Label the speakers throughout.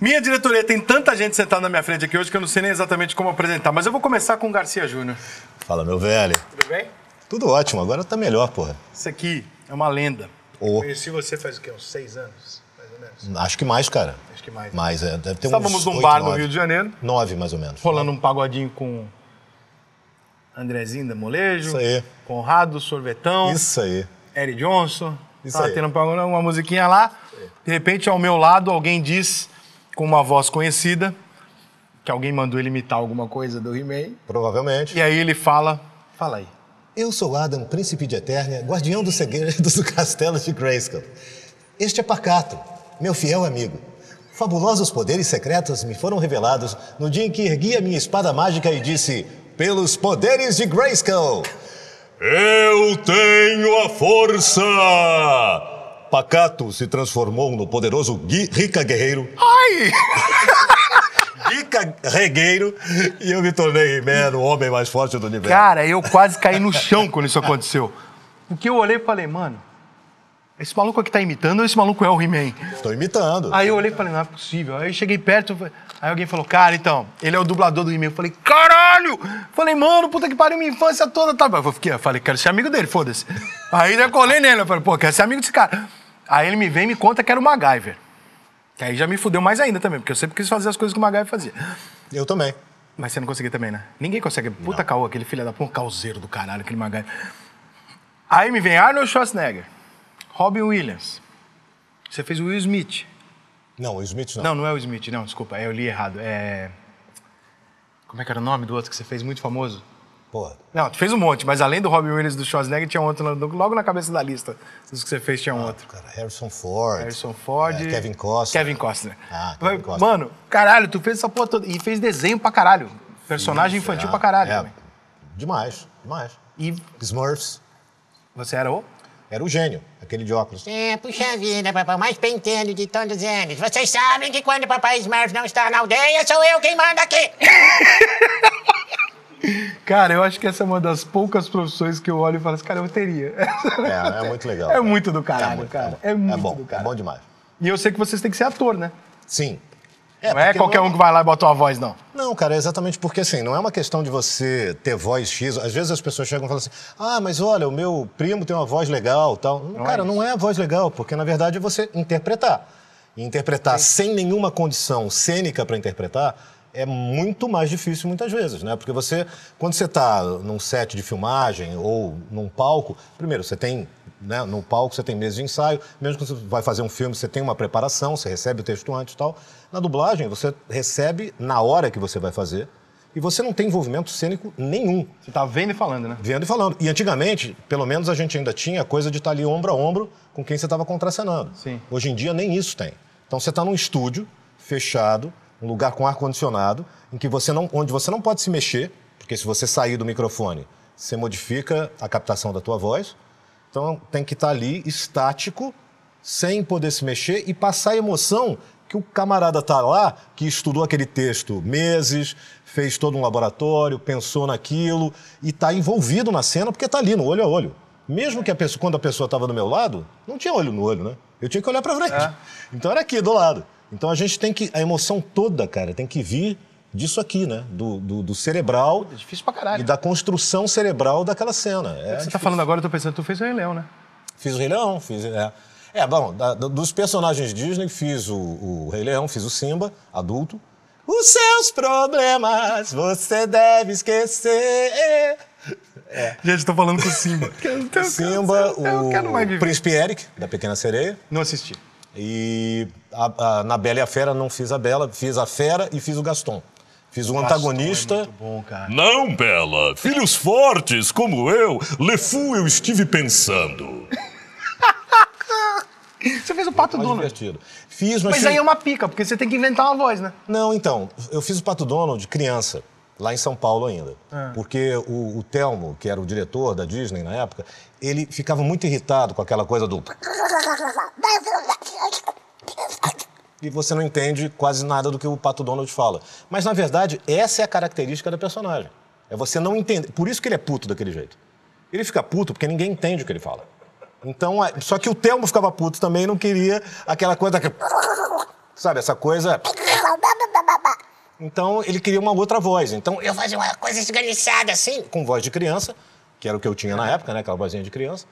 Speaker 1: Minha diretoria tem tanta gente sentada na minha frente aqui hoje que eu não sei nem exatamente como apresentar, mas eu vou começar com o Garcia Júnior. Fala, meu velho. Tudo bem? Tudo ótimo, agora tá melhor, porra. Isso aqui é uma lenda. Oh. Conheci você faz o quê? Uns seis anos, mais ou
Speaker 2: menos? Acho que mais, cara. Acho que mais. Mais, é, deve ter Estávamos uns num 8, bar 9, no Rio de
Speaker 1: Janeiro. Nove, mais ou menos. Rolando um pagodinho com Andrezinho da Molejo. Isso aí. Conrado Sorvetão. Isso aí. Eric Johnson. Isso tava aí. tendo uma musiquinha lá. De repente, ao meu lado, alguém diz com uma voz conhecida, que alguém mandou ele imitar alguma coisa do He-Man. Provavelmente. E aí ele fala, fala aí.
Speaker 2: Eu sou Adam, príncipe de Eternia, guardião dos segredos do castelo de Grayskull. Este é Pacato, meu fiel amigo. Fabulosos poderes secretos me foram revelados no dia em que ergui a minha espada mágica e disse: Pelos poderes de Grayskull, eu tenho a força! Pacato se transformou no poderoso Gui, Rica Guerreiro. Ai! Rica Regueiro e eu me tornei man, o homem mais forte do universo. Cara,
Speaker 1: eu quase caí no chão quando isso aconteceu. Porque eu olhei e falei, mano, esse maluco aqui tá imitando ou esse maluco é o He-Man? Tô imitando. Aí eu olhei e falei, não é possível. Aí eu cheguei perto, aí alguém falou, cara, então, ele é o dublador do He-Man. Eu falei, caralho! Falei, mano, puta que pariu, minha infância toda. Tá... Eu fiquei, eu falei, quero ser amigo dele, foda-se. aí eu colei nele, eu falei, pô, quero ser amigo desse cara. Aí ele me vem e me conta que era o MacGyver. Que aí já me fudeu mais ainda também, porque eu sempre quis fazer as coisas que o MacGyver fazia. Eu também. Mas você não conseguia também, né? Ninguém consegue. Puta caô, aquele filho da puta, um calzeiro do caralho, aquele MacGyver. Aí me vem Arnold Schwarzenegger. Robin Williams. Você fez o Will Smith. Não, o Smith não. Não, não é o Smith, não, desculpa, eu li errado. É... Como é que era o nome do outro que você fez muito famoso? Pô. Não, tu fez um monte, mas além do Robin Williams e do Schwarzenegger, tinha um outro logo na cabeça da lista dos que você fez, tinha um ah, outro. Cara, Harrison Ford. Harrison Ford. É, Kevin Costner. Kevin Costner.
Speaker 2: Ah, Kevin Costner. Mano,
Speaker 1: caralho, tu fez essa porra toda. E fez desenho pra caralho. Personagem infantil é, pra caralho. É, demais,
Speaker 2: demais. E. Smurfs. Você era o? Era o gênio, aquele de óculos.
Speaker 1: É, puxa vida,
Speaker 2: papai, mais pentendo de todos eles. Vocês sabem que quando o papai Smurf não está na aldeia, sou eu quem manda aqui.
Speaker 1: Cara, eu acho que essa é uma das poucas profissões que eu olho e falo assim, cara, eu teria. É, é muito legal. É cara. muito do é caralho, é muito, cara. É, é, muito é bom, do caralho. É bom demais. E eu sei que vocês têm que ser ator, né? Sim.
Speaker 2: É, não é qualquer não um que vai lá e bota uma voz, não. Não, cara, é exatamente porque assim, não é uma questão de você ter voz X. Às vezes as pessoas chegam e falam assim: ah, mas olha, o meu primo tem uma voz legal tal. Não é cara, é não é a voz legal, porque na verdade é você interpretar. E interpretar Sim. sem nenhuma condição cênica para interpretar é muito mais difícil muitas vezes, né? Porque você, quando você está num set de filmagem ou num palco, primeiro, você tem né? No palco você tem meses de ensaio, mesmo quando você vai fazer um filme, você tem uma preparação, você recebe o texto antes e tal. Na dublagem, você recebe na hora que você vai fazer e você não tem envolvimento cênico nenhum. Você está vendo e falando, né? Vendo e falando. E antigamente, pelo menos a gente ainda tinha a coisa de estar tá ali ombro a ombro com quem você estava contracenando. Sim. Hoje em dia, nem isso tem. Então, você está num estúdio fechado, um lugar com ar-condicionado, em que você não, onde você não pode se mexer, porque se você sair do microfone, você modifica a captação da tua voz. Então, tem que estar tá ali estático, sem poder se mexer e passar emoção que o camarada tá lá, que estudou aquele texto meses, fez todo um laboratório, pensou naquilo e está envolvido na cena porque está ali no olho a olho. Mesmo que a pessoa, quando a pessoa estava do meu lado, não tinha olho no olho, né? Eu tinha que olhar para frente. É. Então era aqui do lado. Então a gente tem que a emoção toda, cara, tem que vir disso aqui, né? Do, do, do cerebral. É difícil pra caralho. E da construção cerebral daquela cena. É, você tá difícil. tá falando
Speaker 1: agora, eu tô pensando, tu fez o Rei Leão, né? Fiz o Rei Leão, fiz. É. É, bom, da,
Speaker 2: dos personagens Disney, fiz o, o, Rei Leão, fiz o Simba, adulto. Os seus problemas você deve esquecer. É. Gente,
Speaker 1: tô falando com o Simba.
Speaker 2: o Simba, o, o Príncipe Eric, da Pequena Sereia. Não assisti. E a, a, na Bela e a Fera não fiz a Bela, fiz a Fera e fiz o Gaston. Fiz o é antagonista. É
Speaker 1: bom, não, Bela. Filhos fortes como
Speaker 2: eu, Lefu, eu estive pensando. Você
Speaker 1: fez o Pato Donald. divertido.
Speaker 2: Fiz, mas, mas aí é uma
Speaker 1: pica, porque você tem que inventar uma voz, né? Não, então,
Speaker 2: eu fiz o Pato Donald criança, lá em São Paulo ainda. Ah. Porque o, o Telmo, que era o diretor da Disney na época, ele ficava muito irritado com aquela coisa do... E você não entende quase nada do que o Pato Donald fala. Mas, na verdade, essa é a característica da personagem. É você não entender. Por isso que ele é puto daquele jeito. Ele fica puto porque ninguém entende o que ele fala. Então, é, só que o Telmo ficava puto também, não queria aquela coisa. Sabe, essa coisa. Então, ele queria uma outra voz. Então, eu fazia uma
Speaker 1: coisa esganiçada assim,
Speaker 2: com voz de criança, que era o que eu tinha na época, né? Aquela vozinha de criança.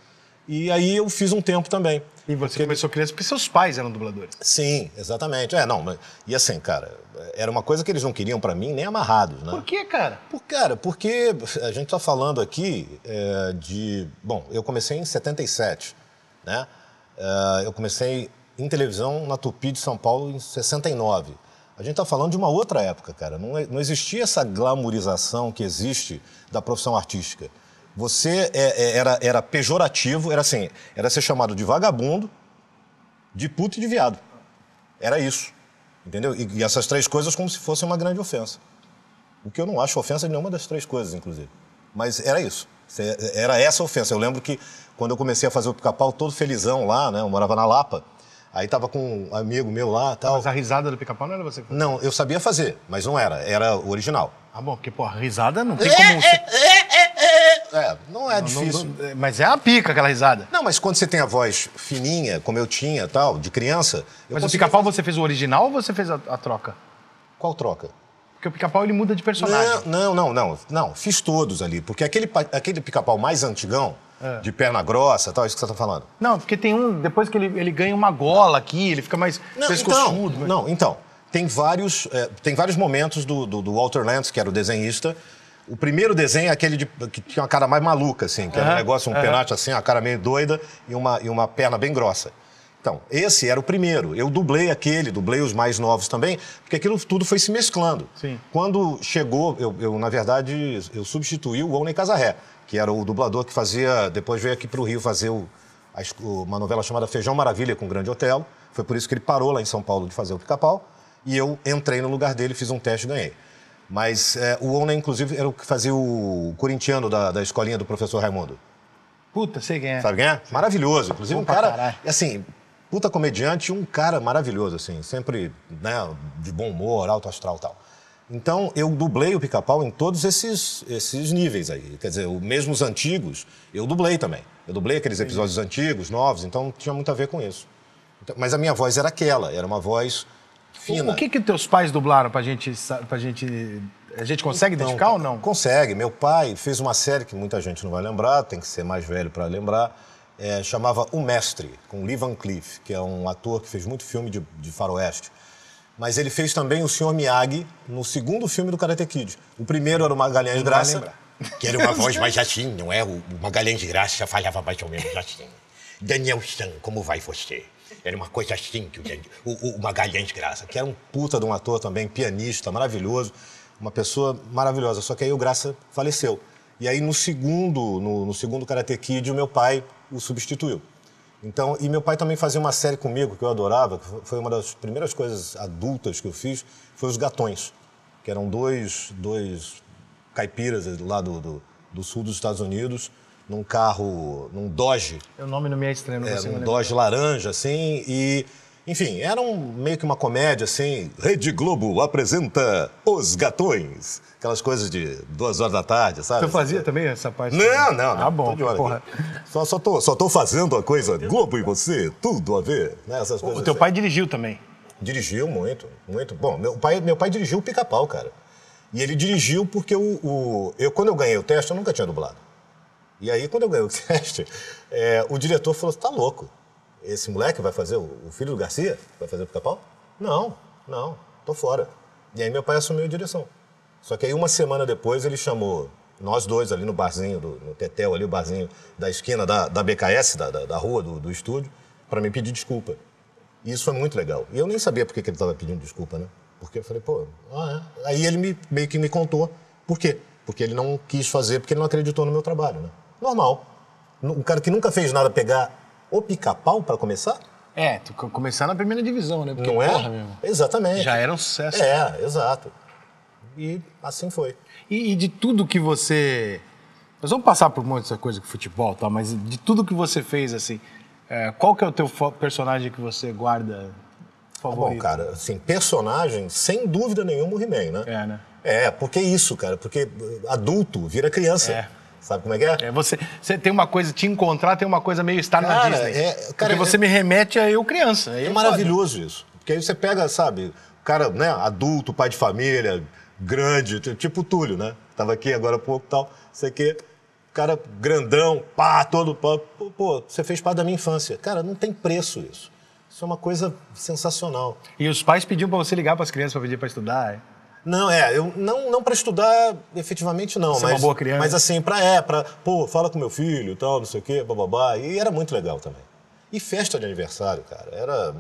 Speaker 2: E aí eu fiz um tempo também. E você porque... começou criança porque seus pais eram dubladores. Sim, exatamente. É, não, mas... e assim, cara, era uma coisa que eles não queriam para mim nem amarrados, né? Por que, cara? Por, cara, porque a gente tá falando aqui é, de... Bom, eu comecei em 77, né? É, eu comecei em televisão na Tupi de São Paulo em 69. A gente está falando de uma outra época, cara. Não, não existia essa glamorização que existe da profissão artística. Você é, é, era, era pejorativo, era assim, era ser chamado de vagabundo, de puto e de viado. Era isso. Entendeu? E, e essas três coisas como se fosse uma grande ofensa. O que eu não acho ofensa de nenhuma das três coisas, inclusive. Mas era isso. Era essa ofensa. Eu lembro que quando eu comecei a fazer o pica-pau, todo felizão lá, né? Eu morava na Lapa. Aí tava com um amigo meu lá tal. Mas a risada do pica-pau não era você que fazia? Não, eu sabia fazer, mas não era. Era o original. Ah, bom, porque, pô, risada não tem como. É, é, é é, não é não, difícil. Não, não, é, mas é a pica aquela risada. Não, mas quando você tem a voz fininha, como eu tinha tal, de criança. Mas o pica-pau
Speaker 1: você fez o original ou você fez a, a troca? Qual troca? Porque o pica-pau ele muda de personagem.
Speaker 2: Não, não, não, não. Fiz todos ali. Porque aquele, aquele pica-pau mais antigão, é. de perna grossa tal, é isso que você tá falando.
Speaker 1: Não, porque tem um. Depois que ele, ele ganha uma gola aqui, ele fica mais não, Então, mas... Não, então. Tem vários, é, tem vários momentos
Speaker 2: do, do, do Walter Lantz, que era o desenhista, o primeiro desenho é aquele de, que tinha uma cara mais maluca, assim, que era um negócio, um uhum. assim, uma cara meio doida e uma, e uma perna bem grossa. Então, esse era o primeiro. Eu dublei aquele, dublei os mais novos também, porque aquilo tudo foi se mesclando. Sim. Quando chegou, eu, eu, na verdade, eu substituí o Oney Casarré, que era o dublador que fazia, depois veio aqui para o Rio fazer o, a, uma novela chamada Feijão Maravilha com o Grande Otelo. Foi por isso que ele parou lá em São Paulo de fazer o Pica-Pau. E eu entrei no lugar dele, fiz um teste e ganhei. Mas é, o Ona inclusive, era o que fazia o corintiano da, da escolinha do professor Raimundo.
Speaker 1: Puta, sei quem é. Sabe quem
Speaker 2: é? Sei. Maravilhoso. Inclusive, um cara. Caralho. Assim, puta comediante, um cara maravilhoso, assim, sempre né, de bom humor, alto astral tal. Então, eu dublei o pica-pau em todos esses, esses níveis aí. Quer dizer, mesmo os antigos, eu dublei também. Eu dublei aqueles episódios Sim. antigos, novos, então tinha muito a ver com isso. Então, mas a minha voz era aquela, era uma voz fina. O que
Speaker 1: que teus pais dublaram pra gente, pra gente a gente consegue então, identificar
Speaker 2: ou não? Consegue. Meu pai fez uma série que muita gente não vai lembrar, tem que ser mais velho para lembrar. É, chamava O Mestre, com Lee Van Cleef, que é um ator que fez muito filme de, de faroeste. Mas ele fez também o Sr. Miyagi no segundo filme do Karate Kid. O primeiro era o Magalhães Graça. Que era uma voz mais assim, não é? O Magalhães Graça falhava mais ou menos assim. Daniel San, como vai você? Era uma coisa assim que o, o Magalhães Graça, que era um puta de um ator também, pianista, maravilhoso, uma pessoa maravilhosa. Só que aí o Graça faleceu. E aí no segundo, no, no segundo Karate Kid, o meu pai o substituiu. Então, e meu pai também fazia uma série comigo que eu adorava, que foi uma das primeiras coisas adultas que eu fiz, foi os Gatões, que eram dois, dois caipiras lá do, do, do sul dos Estados Unidos, num carro, num Dodge.
Speaker 1: O é nome não é, me é estranho, não é, Num Dodge
Speaker 2: laranja, assim, e... Enfim, era um, meio que uma comédia, assim. Rede Globo apresenta Os Gatões. Aquelas coisas de duas horas da tarde, sabe? Você fazia
Speaker 1: também essa parte? Não, não. Tá Ah, bom, tô porra.
Speaker 2: Só, só, tô, só tô fazendo a coisa Globo e você, tudo a ver. Né? Essas coisas o teu assim. pai dirigiu também? Dirigiu muito, muito. Bom, meu pai, meu pai dirigiu o Pica-Pau, cara. E ele dirigiu porque o, o, eu, quando eu ganhei o teste, eu nunca tinha dublado. E aí, quando eu ganhei o teste, é, o diretor falou: tá louco. Esse moleque vai fazer, o, filho do Garcia, vai fazer o pica-pau? Não, não, tô fora. E aí meu pai assumiu a direção. Só que aí uma semana depois ele chamou nós dois ali no barzinho, do, no Tetel ali, o barzinho da esquina da, da BKS, da, da, da rua, do, do estúdio, para me pedir desculpa. E isso foi muito legal. E eu nem sabia por que, que ele estava pedindo desculpa, né? Porque eu falei, pô, ah, é. Aí ele me, meio que me contou por quê. Porque ele não quis fazer, porque ele não acreditou no meu trabalho, né? normal. Um cara que nunca fez nada pegar o pica-pau para começar?
Speaker 1: É, começar na primeira divisão, né? Porque, Não é? Porra, mesmo. Exatamente. Já era um sucesso. É, exato. E assim foi. E, e, de tudo que você. Nós vamos passar por um monte dessa coisa com futebol, tá? mas de tudo que você fez, assim, é, qual que é o teu personagem que você guarda tá favorito? bom, cara, assim, personagem, sem dúvida nenhuma, o He-Man, né? É, né? É, porque é isso, cara, porque adulto vira criança. É. Sabe como é que é? é você, você tem uma coisa, te encontrar tem uma coisa meio estar cara, na Disney. É, cara, porque é, você me remete a eu criança.
Speaker 2: É, é maravilhoso isso. Porque aí você pega, sabe, o cara, né, adulto, pai de família, grande, tipo o Túlio, né? Tava aqui agora há pouco e tal, sei que cara grandão, pá, todo. Pá, pô, você fez parte da minha infância. Cara, não tem preço isso. Isso é uma coisa sensacional. E os pais pediam para você ligar para as crianças para pedir para estudar? É? Não, é, eu não, não para estudar efetivamente não, Você mas é uma boa criança. mas assim, para é, para, pô, fala com meu filho e tal, não sei o quê, bababá, e era muito legal também. E festa de aniversário, cara, era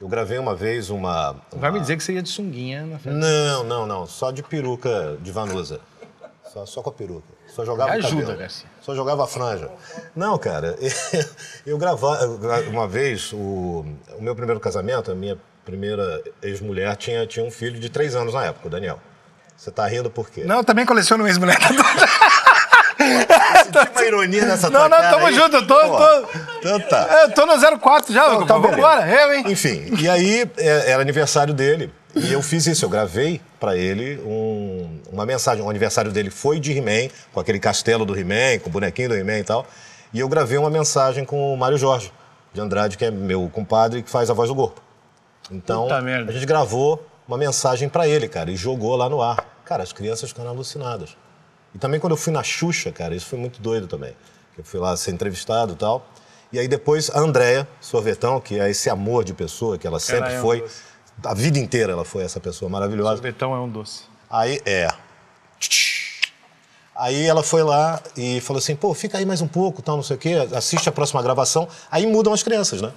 Speaker 2: eu gravei uma vez uma,
Speaker 1: uma... Vai me dizer que você ia de sunguinha na festa. Não,
Speaker 2: não, não, só de peruca de vanusa. Só, só com a peruca. Só jogava Me ajuda, cabelo. Garcia. Só jogava a franja. Não, cara, eu gravava. Uma vez, o, o meu primeiro casamento, a minha primeira ex-mulher tinha, tinha um filho de três anos na época, o Daniel.
Speaker 1: Você tá rindo por quê? Não, eu também coleciono ex-mulher. Senti uma ironia nessa Não, não, tamo aí. junto, eu tô, Pô, tô. Então tá. É, eu tô no 04 já, não, tá vambora, eu,
Speaker 2: hein? Enfim, e aí é, era aniversário dele. E eu fiz isso, eu gravei para ele um, uma mensagem. O aniversário dele foi de He-Man, com aquele castelo do He-Man, com o bonequinho do He-Man e tal. E eu gravei uma mensagem com o Mário Jorge de Andrade, que é meu compadre, que faz a voz do corpo. Então, Puta a merda. gente gravou uma mensagem para ele, cara, e jogou lá no ar. Cara, as crianças ficaram alucinadas. E também quando eu fui na Xuxa, cara, isso foi muito doido também. Eu fui lá ser entrevistado e tal. E aí depois a Andréia Sorvetão, que é esse amor de pessoa que ela sempre ela é foi. a vida inteira ela foi essa pessoa maravilhosa.
Speaker 1: Sorvetão é um doce.
Speaker 2: Aí é. Aí ela foi lá e falou assim: pô, fica aí mais um pouco, tal, não sei o quê, assiste a próxima gravação. Aí mudam as crianças, né?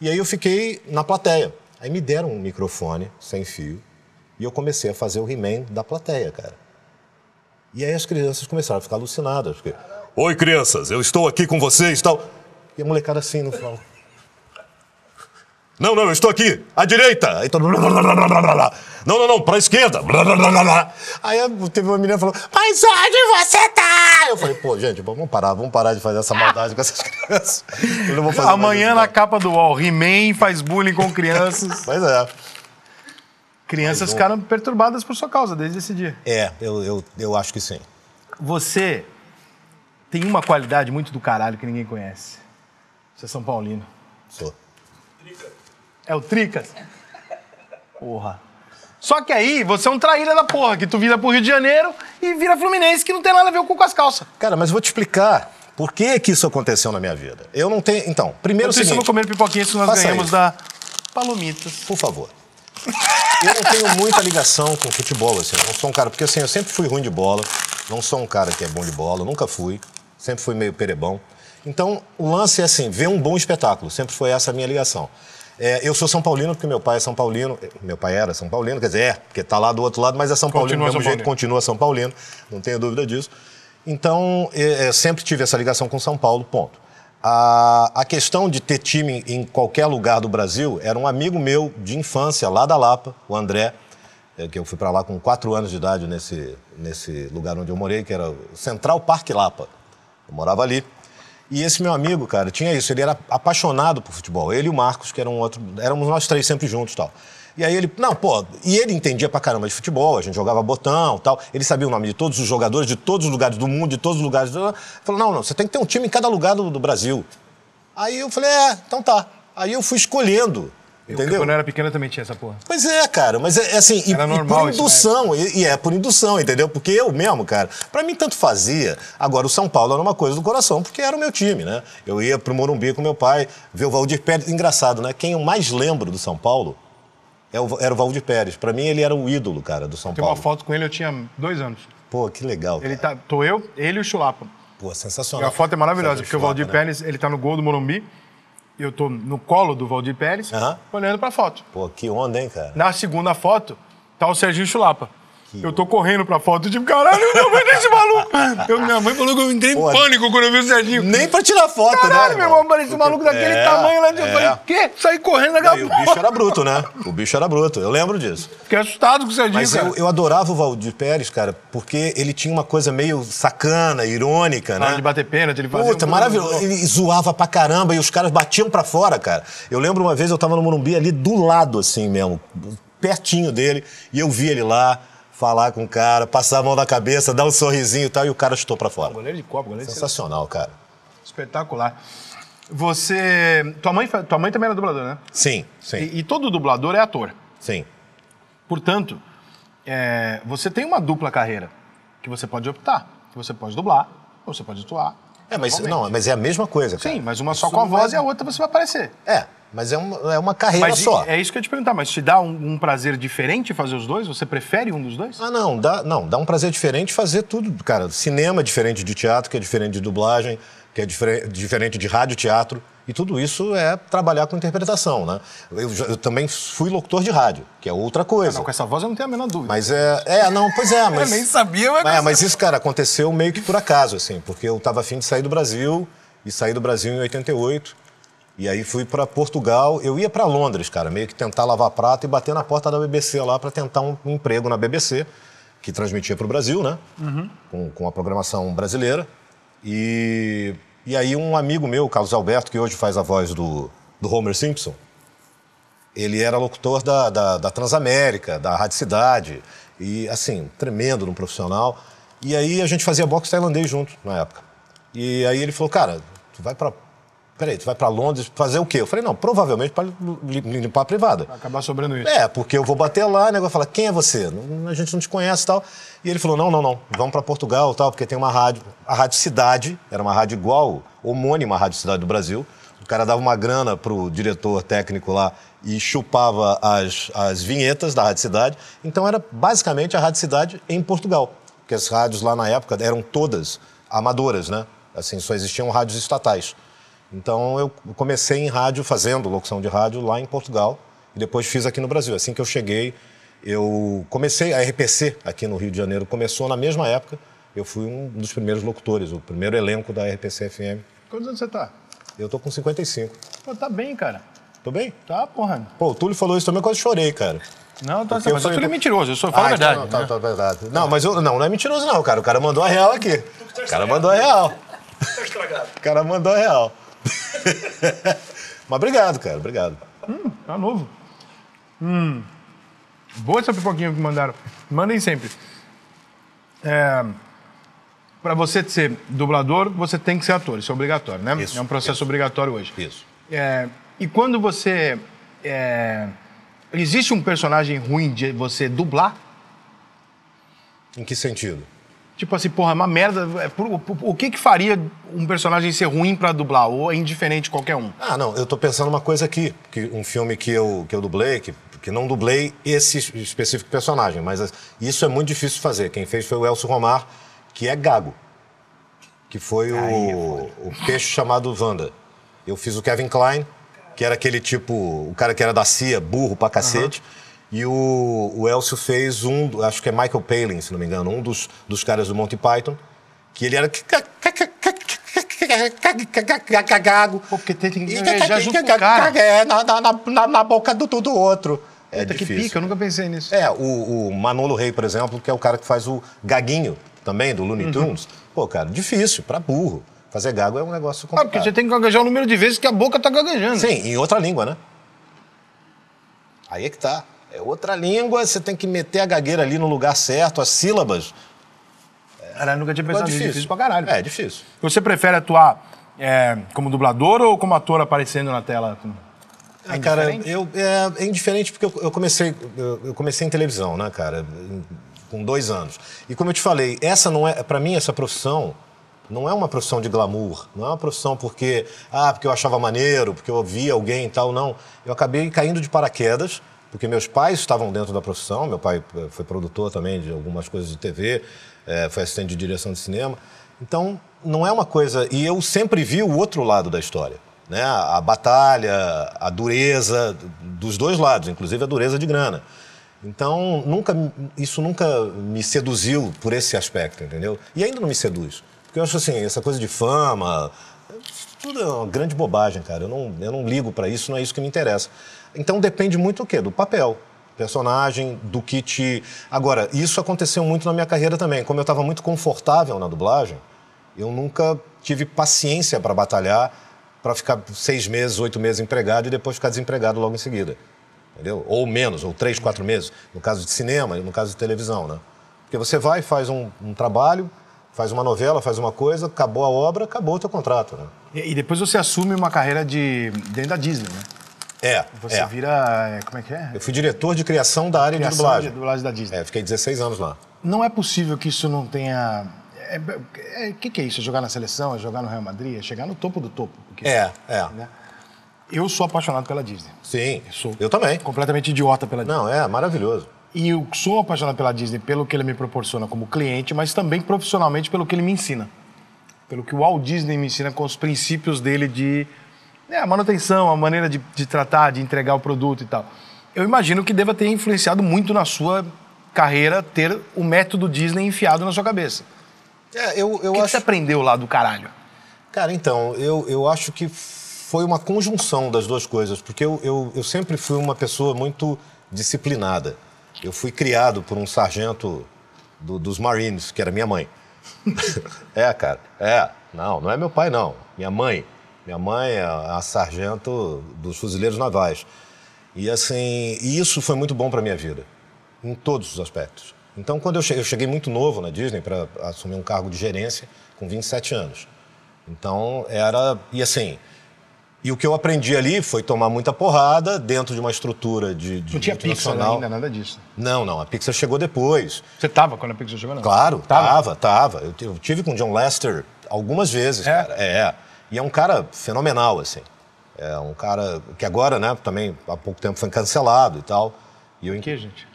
Speaker 2: E aí eu fiquei na plateia. Aí me deram um microfone sem fio e eu comecei a fazer o He-Man da plateia, cara. E aí as crianças começaram a ficar alucinadas. Porque, Oi, crianças, eu estou aqui com vocês tal. E a molecada assim no palco. Não, não, eu estou aqui, à direita. Aí todo mundo. Não, não, não, a esquerda. Aí teve uma menina que falou: Mas onde você tá? Eu falei: Pô, gente, vamos parar,
Speaker 1: vamos parar de fazer essa maldade com essas crianças. Amanhã na capa do UOL, He-Man faz bullying com crianças. pois é. Crianças ficaram perturbadas por sua causa desde esse dia.
Speaker 2: É, eu, eu, eu acho que sim.
Speaker 1: Você tem uma qualidade muito do caralho que ninguém conhece. Você é São Paulino. Sou. É o Tricas? Porra. Só que aí você é um traíra da porra, que tu vira pro Rio de Janeiro e vira Fluminense, que não tem nada a ver com as calças. Cara, mas vou te explicar
Speaker 2: por que, que isso
Speaker 1: aconteceu na minha vida.
Speaker 2: Eu não tenho. Então,
Speaker 1: primeiro. Eu seguinte, vou comer pipoquinha que nós ganhamos isso. da Palomitas. Por favor. eu não tenho muita
Speaker 2: ligação com futebol, assim. Eu não sou um cara. Porque assim, eu sempre fui ruim de bola. Não sou um cara que é bom de bola, nunca fui. Sempre fui meio perebão. Então, o lance é assim, ver um bom espetáculo. Sempre foi essa a minha ligação. É, eu sou São Paulino porque meu pai é São Paulino. É, meu pai era São Paulino, quer dizer, é, porque está lá do outro lado, mas é São Paulino do mesmo jeito, continua São Paulino, não tenho dúvida disso. Então, é, é, sempre tive essa ligação com São Paulo, ponto. A, a questão de ter time em qualquer lugar do Brasil era um amigo meu de infância, lá da Lapa, o André, é, que eu fui para lá com quatro anos de idade nesse, nesse lugar onde eu morei, que era o Central Parque Lapa. Eu morava ali. E esse meu amigo, cara, tinha isso. Ele era apaixonado por futebol. Ele e o Marcos, que era um outro. Éramos nós três sempre juntos tal. E aí ele, não, pô, e ele entendia pra caramba de futebol, a gente jogava botão tal. Ele sabia o nome de todos os jogadores de todos os lugares do mundo, de todos os lugares. Do... Falou, não, não, você tem que ter um time em cada lugar do, do Brasil. Aí eu falei, é, então tá. Aí eu fui escolhendo
Speaker 1: Entendeu? Eu, quando eu era pequena também tinha essa porra. Pois é, cara, mas
Speaker 2: é, é assim, e, e, por né? indução, e, e, é por indução, entendeu? Porque eu mesmo, cara, para mim tanto fazia. Agora o São Paulo era uma coisa do coração, porque era o meu time, né? Eu ia pro Morumbi com meu pai, ver o Valdir Pérez. Engraçado, né? Quem eu mais lembro do São Paulo é o, era o Valdir Pérez. Para mim ele era o ídolo, cara, do São Tem Paulo. Tem uma
Speaker 1: foto com ele, eu tinha dois anos. Pô, que legal. Cara. Ele tá, tô eu, ele e o Chulapa. Pô, sensacional. E a foto é maravilhosa, porque Chulapa, o Valdir né? Pérez, ele tá no gol do Morumbi eu tô no colo do Valdir Pérez, uhum. olhando pra foto. Pô, que onda, hein, cara? Na segunda foto, tá o Serginho Chulapa. Eu tô correndo pra foto, tipo, caralho, minha mãe desse tá maluco. Eu, minha mãe falou que eu entrei em pânico quando eu vi o Serginho. Nem pra tirar foto, caralho, né? Caralho, meu irmão, parece um maluco daquele é, tamanho lá de. É. Eu falei, quê? Saí correndo na gaveta.
Speaker 2: O bicho era bruto, né? O bicho era bruto, eu lembro disso. Fiquei assustado com o Serginho. Mas eu, eu, adorava o Valdir Pérez, cara, porque ele tinha uma coisa meio sacana, irônica, ah, né? Ah, de
Speaker 1: bater pênalti, ele fazia. Puta, um maravilhoso.
Speaker 2: Ele zoava pra caramba e os caras batiam pra fora, cara. Eu lembro uma vez eu tava no Morumbi ali do lado, assim mesmo, pertinho dele, e eu vi ele lá falar com o cara, passar a mão na cabeça, dar um sorrisinho e tal, e o cara chutou para fora. O
Speaker 1: goleiro de copa, goleiro
Speaker 2: Sensacional, de
Speaker 1: cara. Espetacular. Você. Tua mãe, tua mãe também era dubladora, né? Sim, sim. E, e todo dublador é ator. Sim. Portanto, é, você tem uma dupla carreira que você pode optar. Que você pode dublar, ou você pode atuar. É, mas, não, mas é a mesma coisa, cara. Sim, mas uma Isso só com a voz é e a outra você vai aparecer. É, mas é uma, é uma carreira mas só. É isso que eu ia te perguntar, mas te dá um, um, prazer diferente fazer os dois? Você prefere um dos dois?
Speaker 2: Ah, não, dá, não, dá um prazer diferente fazer tudo, cara. Cinema é diferente de teatro, que é diferente de dublagem, que é diferente de rádio teatro. E tudo isso é trabalhar com interpretação, né? Eu, eu, também fui locutor de rádio, que é outra coisa. Ah, não, com essa voz eu não tenho a menor dúvida. Mas é... É, não, pois é, mas... eu nem sabia, mas... É, mas isso, cara, aconteceu meio que por acaso, assim, porque eu tava afim de sair do Brasil, e saí do Brasil em 88 e aí fui para Portugal, eu ia para Londres, cara, meio que tentar lavar prato e bater na porta da BBC lá para tentar um emprego na BBC, que transmitia para o Brasil, né? Uhum. Com, com a programação brasileira. E, e aí um amigo meu, Carlos Alberto, que hoje faz a voz do, do Homer Simpson, ele era locutor da, da, da Transamérica, da Rádio Cidade, e assim, tremendo no profissional. E aí a gente fazia boxe tailandês junto na época. E aí ele falou, cara, tu vai para peraí, tu vai para Londres fazer o quê? Eu falei, não, provavelmente para limpar a privada. Vai acabar sobrando isso. É, porque eu vou bater lá, o negócio fala, quem é você? A gente não te conhece e tal. E ele falou, não, não, não, vamos para Portugal tal, porque tem uma rádio, a Rádio Cidade, era uma rádio igual, homônima à Rádio Cidade do Brasil. O cara dava uma grana pro diretor técnico lá e chupava as, as vinhetas da Rádio Cidade. Então era basicamente a Rádio Cidade em Portugal. Porque as rádios lá na época eram todas amadoras, né? Assim, só existiam rádios estatais. Então eu comecei em rádio, fazendo locução de rádio lá em Portugal e depois fiz aqui no Brasil. Assim que eu cheguei, eu comecei a RPC aqui no Rio de Janeiro, começou na mesma época. Eu fui um dos primeiros locutores, o primeiro elenco da RPC FM.
Speaker 1: Quantos anos você tá?
Speaker 2: Eu tô com 55. Pô, tá bem, cara. Tô bem? Tá, porra. Pô, o Túlio falou isso também, eu quase chorei, cara. Não, tá certo. Mas o Túlio é mentiroso, eu só ah, falo ah, a então verdade. Não, tá, né? tá, tá, verdade. Tá. Não, mas eu, não, não é mentiroso não, cara. O cara mandou a real aqui. O cara mandou a real. Tá estragado.
Speaker 1: O cara mandou a real. Mas obrigado, cara, obrigado. Hum, tá novo. Hum. Boa essa pipoquinha que mandaram. Mandem sempre. É, para você ser dublador, você tem que ser ator, isso é obrigatório, né? Isso, é um processo isso. obrigatório hoje. Isso. É, e quando você. É, existe um personagem ruim de você dublar? Em que sentido? Tipo assim, porra, é uma merda. É, o que que faria um personagem ser ruim para dublar? Ou é indiferente qualquer um?
Speaker 2: Ah, não. Eu tô pensando uma coisa aqui. Que um filme que eu, que eu dublei, que, que não dublei esse específico personagem, mas isso é muito difícil de fazer. Quem fez foi o Elcio Romar, que é gago. Que foi o, é o peixe chamado Wanda. Eu fiz o Kevin Klein, que era aquele tipo, o cara que era da CIA, burro pra cacete. Uhum. E o, o Elcio fez um, acho que é Michael Palin, se não me engano, um dos, dos caras do Monty Python, que ele era
Speaker 1: cagago. Porque tem que já junto o cara. É, na, na, na, boca do, do outro. É Puta, difícil. que pica, eu nunca pensei nisso. É,
Speaker 2: o, o Manolo Rey, por exemplo, que é o cara que faz o gaguinho também, do Looney uhum. Tunes. Uhum. Pô, cara, difícil, pra burro. Fazer gago é um negócio complicado. Ah, porque você tem que gaguejar o número
Speaker 1: de vezes que a boca tá gaguejando. Sim, em outra língua, né?
Speaker 2: Aí é que tá. É outra língua, você tem que meter a gagueira ali no lugar certo,
Speaker 1: as sílabas. É, caralho, nunca tinha é pensado nisso. É difícil. difícil pra caralho. É, difícil. Você prefere atuar é, como dublador ou como ator aparecendo na tela? Ah, é ah, cara,
Speaker 2: eu, é, é, indiferente porque eu, eu comecei, eu, eu, comecei em televisão, né, cara? Com dois anos. E como eu te falei, essa não é, para mim, essa profissão não é uma profissão de glamour, não é uma profissão porque, ah, porque eu achava maneiro, porque eu via alguém e tal, não. Eu acabei caindo de paraquedas porque meus pais estavam dentro da profissão, meu pai eh, foi produtor também de algumas coisas de TV, eh, foi assistente de direção de cinema. Então, não é uma coisa. E eu sempre vi o outro lado da história. Né? A batalha, a dureza dos dois lados, inclusive a dureza de grana. Então, nunca, isso nunca me seduziu por esse aspecto, entendeu? E ainda não me seduz. Porque eu acho assim, essa coisa de fama, tudo é uma grande bobagem, cara. Eu não, eu não ligo para isso, não é isso que me interessa. Então depende muito o quê? Do papel personagem, do que te. Agora, isso aconteceu muito na minha carreira também. Como eu estava muito confortável na dublagem, eu nunca tive paciência para batalhar, para ficar seis meses, oito meses empregado e depois ficar desempregado logo em seguida. Entendeu? Ou menos, ou três, quatro meses, no caso de cinema, no caso de televisão, né? Porque você vai, faz um, um trabalho, faz uma novela, faz uma coisa, acabou a obra, acabou o teu contrato, né?
Speaker 1: E, e depois você assume uma carreira de dentro da Disney, né? É. Você é. vira. É, como é que é?
Speaker 2: Eu fui diretor de criação da área criação de dublagem. De dublagem da Disney. É, fiquei 16 anos lá.
Speaker 1: Não é possível que isso não tenha. O é, é, que, que, é isso? É jogar na seleção? É jogar no Real Madrid? É chegar no topo do topo? é, é. Né? Eu sou apaixonado pela Disney. Sim. Eu, sou eu também. Completamente idiota pela Disney. Não, é maravilhoso. E eu sou apaixonado pela Disney pelo que ele me proporciona como cliente, mas também profissionalmente pelo que ele me ensina. Pelo que o Walt Disney me ensina com os princípios dele de né, a manutenção, a maneira de, de tratar, de entregar o produto e tal. Eu imagino que deva ter influenciado muito na sua carreira ter o método Disney enfiado na sua cabeça. É, eu, eu o que, acho... que você aprendeu lá do caralho?
Speaker 2: Cara, então, eu, eu acho que foi uma conjunção das duas coisas, porque eu, eu, eu sempre fui uma pessoa muito disciplinada. Eu fui criado por um sargento do, dos Marines, que era minha mãe. é, cara, é. Não, não é meu pai, não. Minha mãe. Minha mãe é a sargento dos fuzileiros navais. E assim, isso foi muito bom para minha vida, em todos os aspectos. Então, quando eu cheguei, eu cheguei muito novo na Disney para assumir um cargo de gerência com 27 anos. Então, era e assim, e o que eu aprendi ali foi tomar muita porrada dentro de uma estrutura de, de não tinha Pixar ainda, nada disso. Não, não. A Pixar chegou depois. Você estava quando a Pixar chegou? Não? Claro, estava, estava. Eu, eu tive com John Lester algumas vezes, é? cara. É. E é um cara fenomenal, assim. É um cara que agora, né, também há pouco tempo foi cancelado e tal. E eu... que, gente?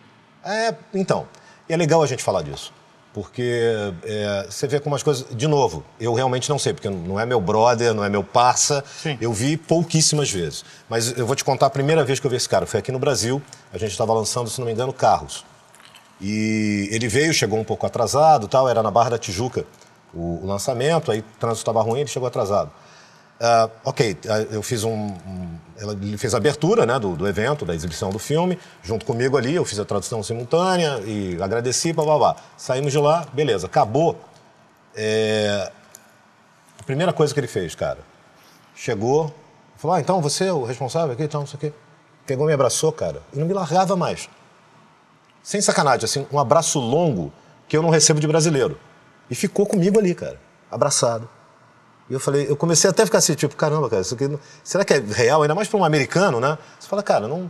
Speaker 2: É, então, é legal a gente falar disso. Porque é, você vê como as coisas. De novo, eu realmente não sei, porque não é meu brother, não é meu parça. Sim. Eu vi pouquíssimas vezes. Mas eu vou te contar a primeira vez que eu vi esse cara. Foi aqui no Brasil, a gente estava lançando, se não me engano, carros. E ele veio, chegou um pouco atrasado, tal, era na Barra da Tijuca o, o lançamento, aí o trânsito estava ruim, ele chegou atrasado. Uh, ok, ah, eu fiz um, Ele fez a abertura né, do, do, evento, da exibição do filme, junto comigo ali, eu fiz a tradução simultânea e agradeci, blá blá blá. Saímos de lá, beleza, acabou. É... A primeira coisa que ele fez, cara, chegou, falou: ah, então você é o responsável aqui, então, não sei o quê. Pegou, me abraçou, cara, e não me largava mais. Sem sacanagem, assim, um abraço longo que eu não recebo de brasileiro. E ficou comigo ali, cara, abraçado e eu falei, eu comecei até a ficar assim, tipo, caramba, cara, isso aqui, será que é real? Ainda mais para um americano, né? Você fala, cara, não,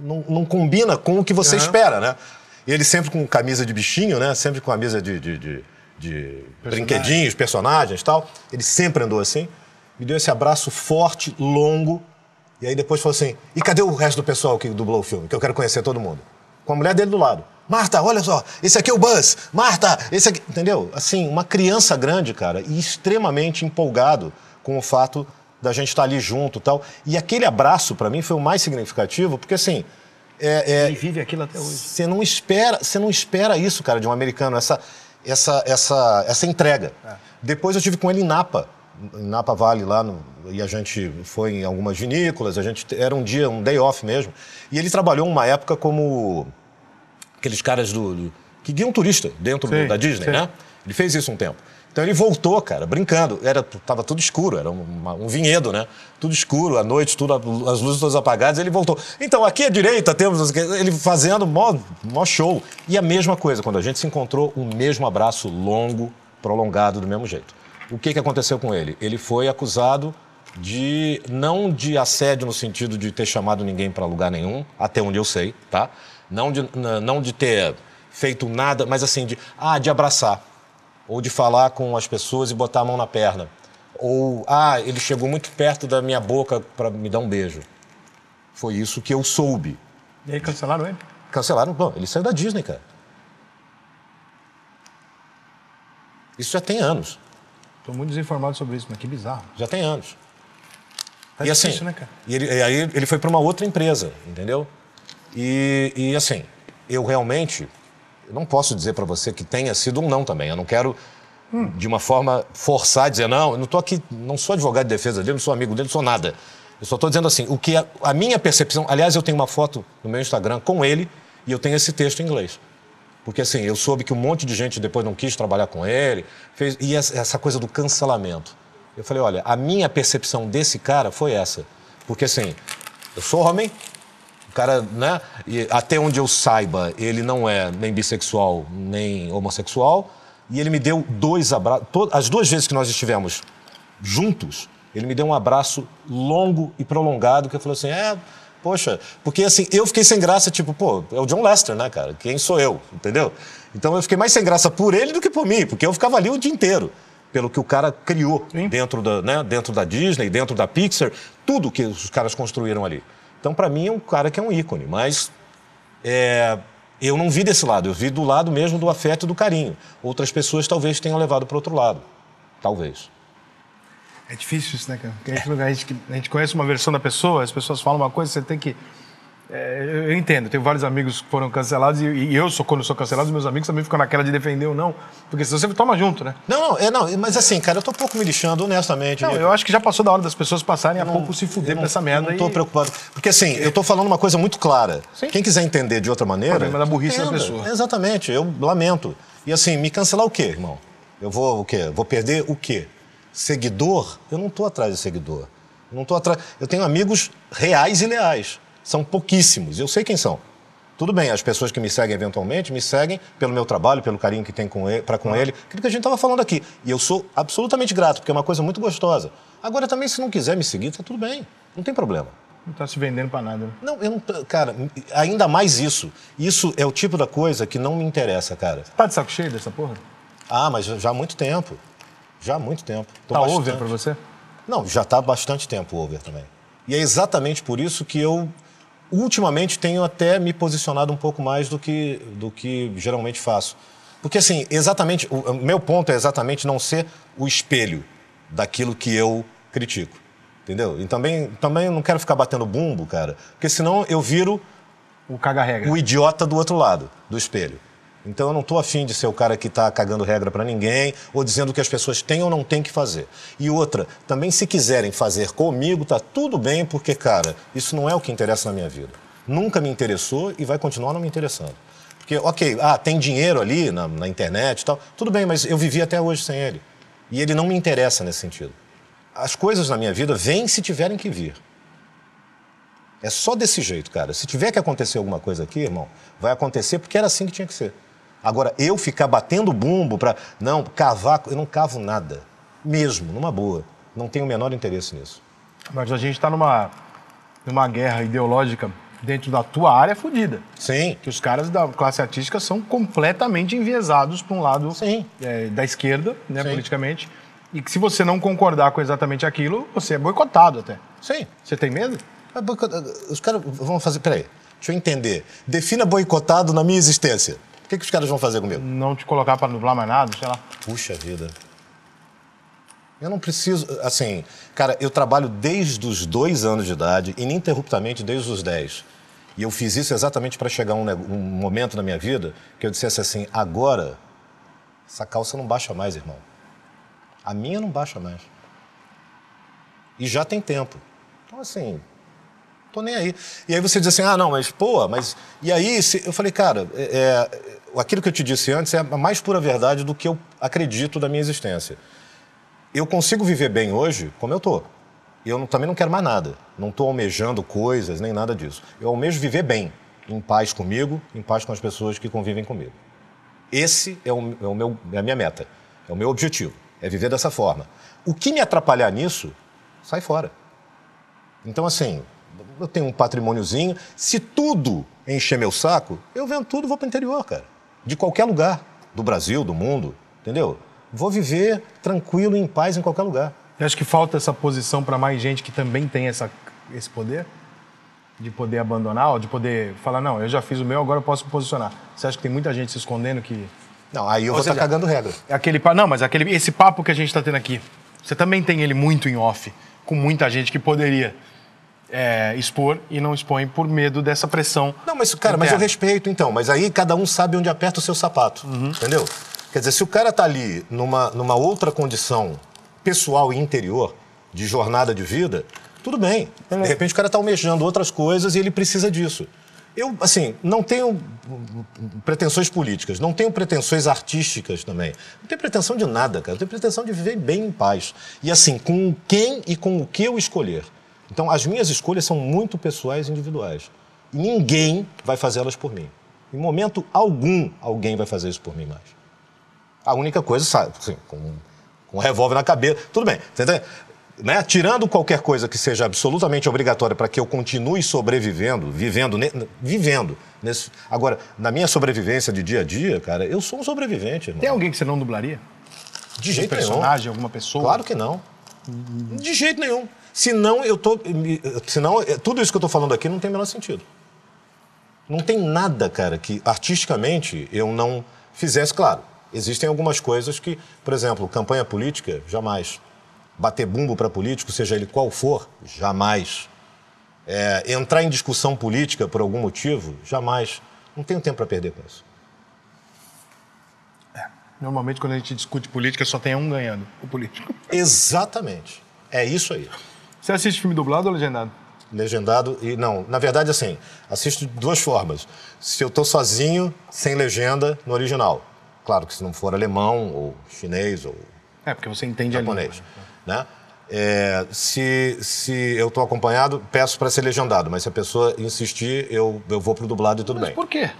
Speaker 2: não, não combina com o que você uhum. espera, né? E ele sempre com camisa de bichinho, né? Sempre com camisa de, de, de, de Personagem. brinquedinhos, personagens tal. Ele sempre andou assim. Me deu esse abraço forte, longo. E aí depois falou assim, e cadê o resto do pessoal que dublou o filme? Que eu quero conhecer todo mundo com a mulher dele do lado. Marta, olha só, esse aqui é o Buzz. Marta, esse aqui. Entendeu? Assim, uma criança grande, cara, e extremamente empolgado com o fato da gente estar tá ali junto tal. E aquele abraço, para mim, foi o mais significativo, porque assim. É, é, Ele vive aquilo até hoje. Você não espera, você não espera isso, cara, de um americano, essa, essa, essa, essa entrega. É. Depois eu tive com ele em Napa em Napa Valley lá no, e a gente foi em algumas vinícolas, a gente era um dia, um day off mesmo. E ele trabalhou uma época como aqueles caras do, do que guiam turista dentro sim, da Disney, sim. né? Ele fez isso um tempo. Então ele voltou, cara, brincando. Era, tava tudo escuro, era uma, um vinhedo, né? Tudo escuro, à noite, tudo, as luzes todas apagadas. Ele voltou. Então aqui à direita temos ele fazendo mó, mó show. E a mesma coisa, quando a gente se encontrou, o mesmo abraço longo, prolongado, do mesmo jeito o que, que aconteceu com ele? Ele foi acusado de não de assédio no sentido de ter chamado ninguém para lugar nenhum, até onde eu sei, tá? Não de, não de ter feito nada, mas assim de ah, de abraçar ou de falar com as pessoas e botar a mão na perna. Ou ah, ele chegou muito perto da minha boca para me dar um beijo. Foi isso que eu soube. E aí cancelaram ele? Cancelaram, bom, ele saiu da Disney, cara. Isso já tem anos. Estou muito desinformado sobre isso, mas que bizarro. Já tem anos. Tá e assim, difícil, assim, né, cara? E, ele, e aí ele foi para uma outra empresa, entendeu? E, e assim, eu realmente não posso dizer para você que tenha sido um não também. Eu não quero hum. de uma forma forçar dizer não. Eu não estou aqui, não sou advogado de defesa dele, não sou amigo dele, não sou nada. Eu só estou dizendo assim, o que a, é, a minha percepção. Aliás, eu tenho uma foto no meu Instagram com ele e eu tenho esse texto em inglês. Porque assim, eu soube que um monte de gente depois não quis trabalhar com ele, fez, e essa coisa do cancelamento. Eu falei, olha, a minha percepção desse cara foi essa. Porque assim, eu sou homem, o cara, né? E até onde eu saiba, ele não é nem bissexual, nem homossexual. E ele me deu dois abraços. As duas vezes que nós estivemos juntos, ele me deu um abraço longo e prolongado, que eu falei assim: é, Poxa, porque assim, eu fiquei sem graça, tipo, pô, é o John Lester, né, cara? Quem sou eu? Entendeu? Então eu fiquei mais sem graça por ele do que por mim, porque eu ficava ali o dia inteiro pelo que o cara criou dentro da, né, dentro da Disney, dentro da Pixar, tudo que os caras construíram ali. Então, para mim, é um cara que é um ícone, mas é, eu não vi desse lado, eu vi do lado mesmo do afeto e do carinho. Outras pessoas talvez tenham levado para outro lado. Talvez.
Speaker 1: É difícil isso, né, cara? Porque é né, a gente, a gente conhece uma versão da pessoa, as pessoas falam uma coisa, você tem que. É, eu entendo, tenho vários amigos que foram cancelados e, e, eu sou quando sou cancelado, meus amigos também ficam naquela de defender ou não, porque senão você toma junto, né? Não, não, é, não mas assim, cara, eu tô um pouco me lixando, honestamente. Não, eu acho que já passou da hora das pessoas passarem não, a pouco se fuder não, pra essa merda. Eu não tô e... preocupado. Porque assim, eu tô
Speaker 2: falando uma coisa muito clara. Sim. Quem quiser entender de outra maneira. O problema da burrice da pessoa. Exatamente, eu lamento. E assim, me cancelar o quê, irmão? Eu vou o quê? Vou perder o quê? seguidor, eu não estou atrás de seguidor. Eu não tô atrás. Eu tenho amigos reais e leais. São pouquíssimos. Eu sei quem são. Tudo bem, as pessoas que me seguem eventualmente me seguem pelo meu trabalho, pelo carinho que tem com ele, para com ah. ele, aquilo que a gente estava falando aqui. E eu sou absolutamente grato, porque é uma coisa muito gostosa. Agora também, se não quiser me seguir, tá tudo bem. Não tem problema.
Speaker 1: Não está se vendendo para nada. Né? Não,
Speaker 2: eu não. Cara, ainda mais isso. Isso é o tipo da coisa que não me interessa, cara. Tá de saco cheio dessa porra? Ah, mas já há muito tempo. Já há muito tempo. Tô tá bastante... over para você? Não, já está há bastante tempo over também. E é exatamente por isso que eu, ultimamente, tenho até me posicionado um pouco mais do que, do que geralmente faço. Porque, assim, exatamente, o meu ponto é exatamente não ser o espelho daquilo que eu critico. Entendeu? E também, também não quero ficar batendo bumbo, cara, porque senão eu viro o, o idiota do outro lado do espelho. Então eu não estou afim de ser o cara que está cagando regra para ninguém ou dizendo o que as pessoas têm ou não têm que fazer. E outra, também se quiserem fazer comigo, tá tudo bem, porque, cara, isso não é o que interessa na minha vida. Nunca me interessou e vai continuar não me interessando. Porque, ok, ah, tem dinheiro ali na, na internet e tal, tudo bem, mas eu vivi até hoje sem ele. E ele não me interessa nesse sentido. As coisas na minha vida vêm se tiverem que vir. É só desse jeito, cara. Se tiver que acontecer alguma coisa aqui, irmão, vai acontecer porque era assim que tinha que ser. Agora, eu ficar batendo bumbo para. Não, cavar. Eu não cavo nada. Mesmo, numa boa.
Speaker 1: Não tenho o menor interesse nisso. Mas a gente está numa, numa guerra ideológica dentro da tua área fodida. Sim. Que os caras da classe artística são completamente enviesados para um lado é, da esquerda, né, Sim. politicamente. E que se você não concordar com exatamente aquilo, você é boicotado até. Sim. Você tem medo? É Os caras vão fazer. Peraí, deixa eu entender. Defina boicotado na minha existência. O que, que os caras vão fazer comigo? Não te colocar para dublar mais nada, sei lá. Puxa vida.
Speaker 2: Eu não preciso. Assim, cara, eu trabalho desde os dois anos de idade, ininterruptamente desde os dez. E eu fiz isso exatamente para chegar um, um momento na minha vida que eu dissesse assim: agora, essa calça não baixa mais, irmão. A minha não baixa mais. E já tem tempo. Então, assim, tô nem aí. E aí você diz assim: ah, não, mas, pô, mas. E aí, se... eu falei, cara, é, é aquilo que eu te disse antes é a mais pura verdade do que eu acredito da minha existência. Eu consigo viver bem hoje como eu estou. eu não, também não quero mais nada. Não estou almejando coisas, nem nada disso. Eu almejo viver bem, em paz comigo, em paz com as pessoas que convivem comigo. Esse é, o, é, o meu, é a minha meta, é o meu objetivo, é viver dessa forma. O que me atrapalhar nisso, sai fora. Então, assim, eu tenho um patrimôniozinho. Se tudo encher meu saco, eu vendo tudo vou para o interior, cara de qualquer lugar
Speaker 1: do Brasil, do mundo, entendeu? Vou viver tranquilo, em paz, em qualquer lugar. Você acha que falta essa posição para mais gente que também tem essa, esse poder? De poder abandonar ou de poder falar, não, eu já fiz o meu, agora eu posso me posicionar. Você acha que tem muita gente se escondendo que. Não, aí eu ou vou estar tá cagando regra. É aquele, não, mas é aquele, esse papo que a gente está tendo aqui, você também tem ele muito em off, com muita gente que poderia é, expor e não expõe por medo dessa pressão. Não, mas, cara, interna. mas eu
Speaker 2: respeito então, mas aí cada um sabe onde aperta o seu sapato, uhum. entendeu? Quer dizer, se o cara tá ali numa, numa outra condição pessoal e interior, de jornada de vida, tudo bem. De repente o cara tá almejando outras coisas e ele precisa disso. Eu, assim, não tenho pretensões políticas, não tenho pretensões artísticas também. Não tenho pretensão de nada, cara. Eu tenho pretensão de viver bem em paz. E assim, com quem e com o que eu escolher. Então, as minhas escolhas são muito pessoais e individuais. E ninguém vai fazê-las por mim. Em momento algum, alguém vai fazer isso por mim mais. A única coisa, sabe, assim, com, com um revólver na cabeça, tudo bem, Né? Tirando qualquer coisa que seja absolutamente obrigatória para que eu continue sobrevivendo, vivendo, ne, vivendo. Nesse... Agora, na minha sobrevivência de dia a dia, cara, eu sou um sobrevivente. Irmão. Tem alguém que você não dublaria? De jeito um personagem, nenhum. personagem, alguma pessoa? Claro que não. De jeito nenhum. Senão, eu tô, senão, é, tudo isso que eu estou falando aqui não tem o menor sentido. Não tem nada, cara, que artisticamente eu não fizesse. Claro, existem algumas coisas que, por exemplo, campanha política, jamais. Bater bumbo para político, seja ele qual for, jamais. É, entrar em discussão política por algum motivo, jamais. Não tenho tempo para perder com isso.
Speaker 1: É, normalmente, quando a gente discute política, só tem um ganhando, o político. Exatamente. É isso aí. Você assiste filme dublado ou legendado? Legendado e não. Na verdade, assim,
Speaker 2: assisto de duas formas. Se eu tô sozinho, sem legenda, no original. Claro que se não for alemão ou chinês ou. É, porque você entende japonês. A língua, né? né? É, se, se eu estou acompanhado, peço para ser legendado, mas se a pessoa insistir, eu, eu vou pro dublado e tudo mas bem. Por quê?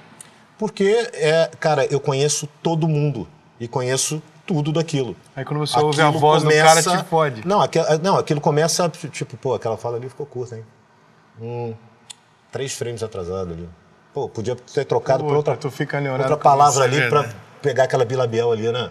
Speaker 2: Porque, é, cara, eu conheço todo mundo e conheço tudo daquilo. Aí quando você aquilo ouve a voz começa... do cara, te fode. Não, aquilo, não, aquilo começa, tipo, pô, aquela fala ali ficou curta, hein? Hum, três frames atrasado ali. Pô, podia ter trocado Pô, por outra,
Speaker 1: outra palavra ali é para
Speaker 2: pegar aquela bilabial ali, né?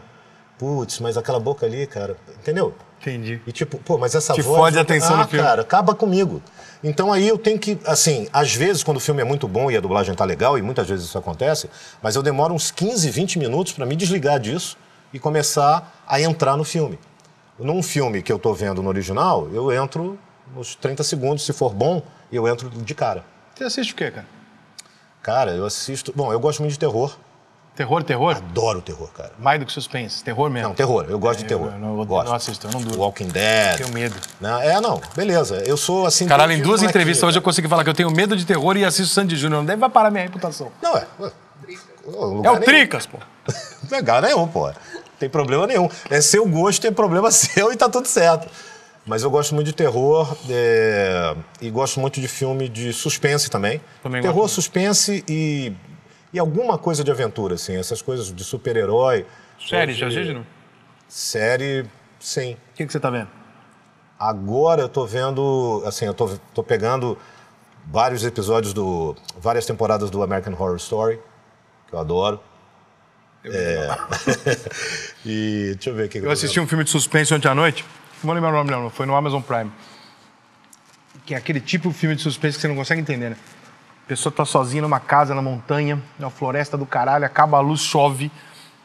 Speaker 2: Putz, mas aquela boca ali, cara, entendeu? Entendi. E tipo, pô, mas essa Te voz... Te fode a atenção ah, do filme. cara, acaba comigo. Então aí eu tenho que, assim, às vezes quando o filme é muito bom e a dublagem tá legal, e muitas vezes isso acontece, mas eu demoro uns 15, 20 minutos para me desligar disso e começar a entrar no filme. Num filme que eu estou vendo no original, eu entro nos 30 segundos, se for bom, eu entro de cara.
Speaker 1: Você assiste o quê, cara? Cara, eu assisto. Bom, eu gosto muito de terror. Terror, terror? Adoro terror, cara. Mais do que suspense, terror mesmo? Não, terror. Eu gosto é, de terror. Eu, não, eu gosto. não assisto, eu não duro. Walking Dead.
Speaker 2: Tenho medo. Não, é, não. Beleza. Eu sou assim. Caralho, em duas entrevistas aqui, hoje
Speaker 1: eu consegui falar que eu tenho medo de terror e assisto Sandy Júnior. Não deve parar minha reputação. Não, é. É o Tricas, pô. É Legal nenhum, pô. Tem problema nenhum. É seu gosto, é problema seu e tá tudo certo.
Speaker 2: Mas eu gosto muito de terror é, e gosto muito de filme de suspense também. também terror, gosto. suspense e, e alguma coisa de aventura, assim. Essas coisas de super-herói. Série, é, já assiste, Série, sim. O que, que você tá vendo? Agora eu tô vendo, assim, eu tô, tô pegando vários episódios do... Várias temporadas do American Horror Story, que eu adoro. Eu é. e deixa eu ver aqui. Eu assisti um
Speaker 1: filme de suspense ontem à noite. Não vou lembrar o nome, não. Foi no Amazon Prime. Que é aquele tipo de filme de suspense que você não consegue entender, né? A pessoa tá sozinha numa casa na montanha, na floresta do caralho, acaba a luz, chove.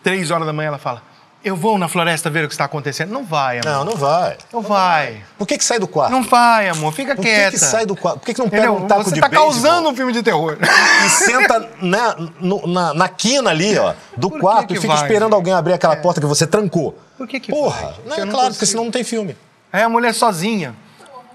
Speaker 1: Três horas da manhã ela fala: eu vou na floresta ver o que está acontecendo. Não vai, amor. Não, não vai. Não vai. Por que, que sai do quarto? Não vai, amor. Fica Por quieta. Por que, que sai do
Speaker 2: quarto? Por que, que não pega Entendeu? um taco Você de tá beisebol? Você está causando um filme de terror. E senta na, no, na, na quina ali, ó, do quarto que e fica vai, esperando gente? alguém abrir aquela é. porta que você trancou.
Speaker 1: Por que que Porra, vai? não, é claro, consigo. porque senão não tem filme. Aí é a mulher sozinha.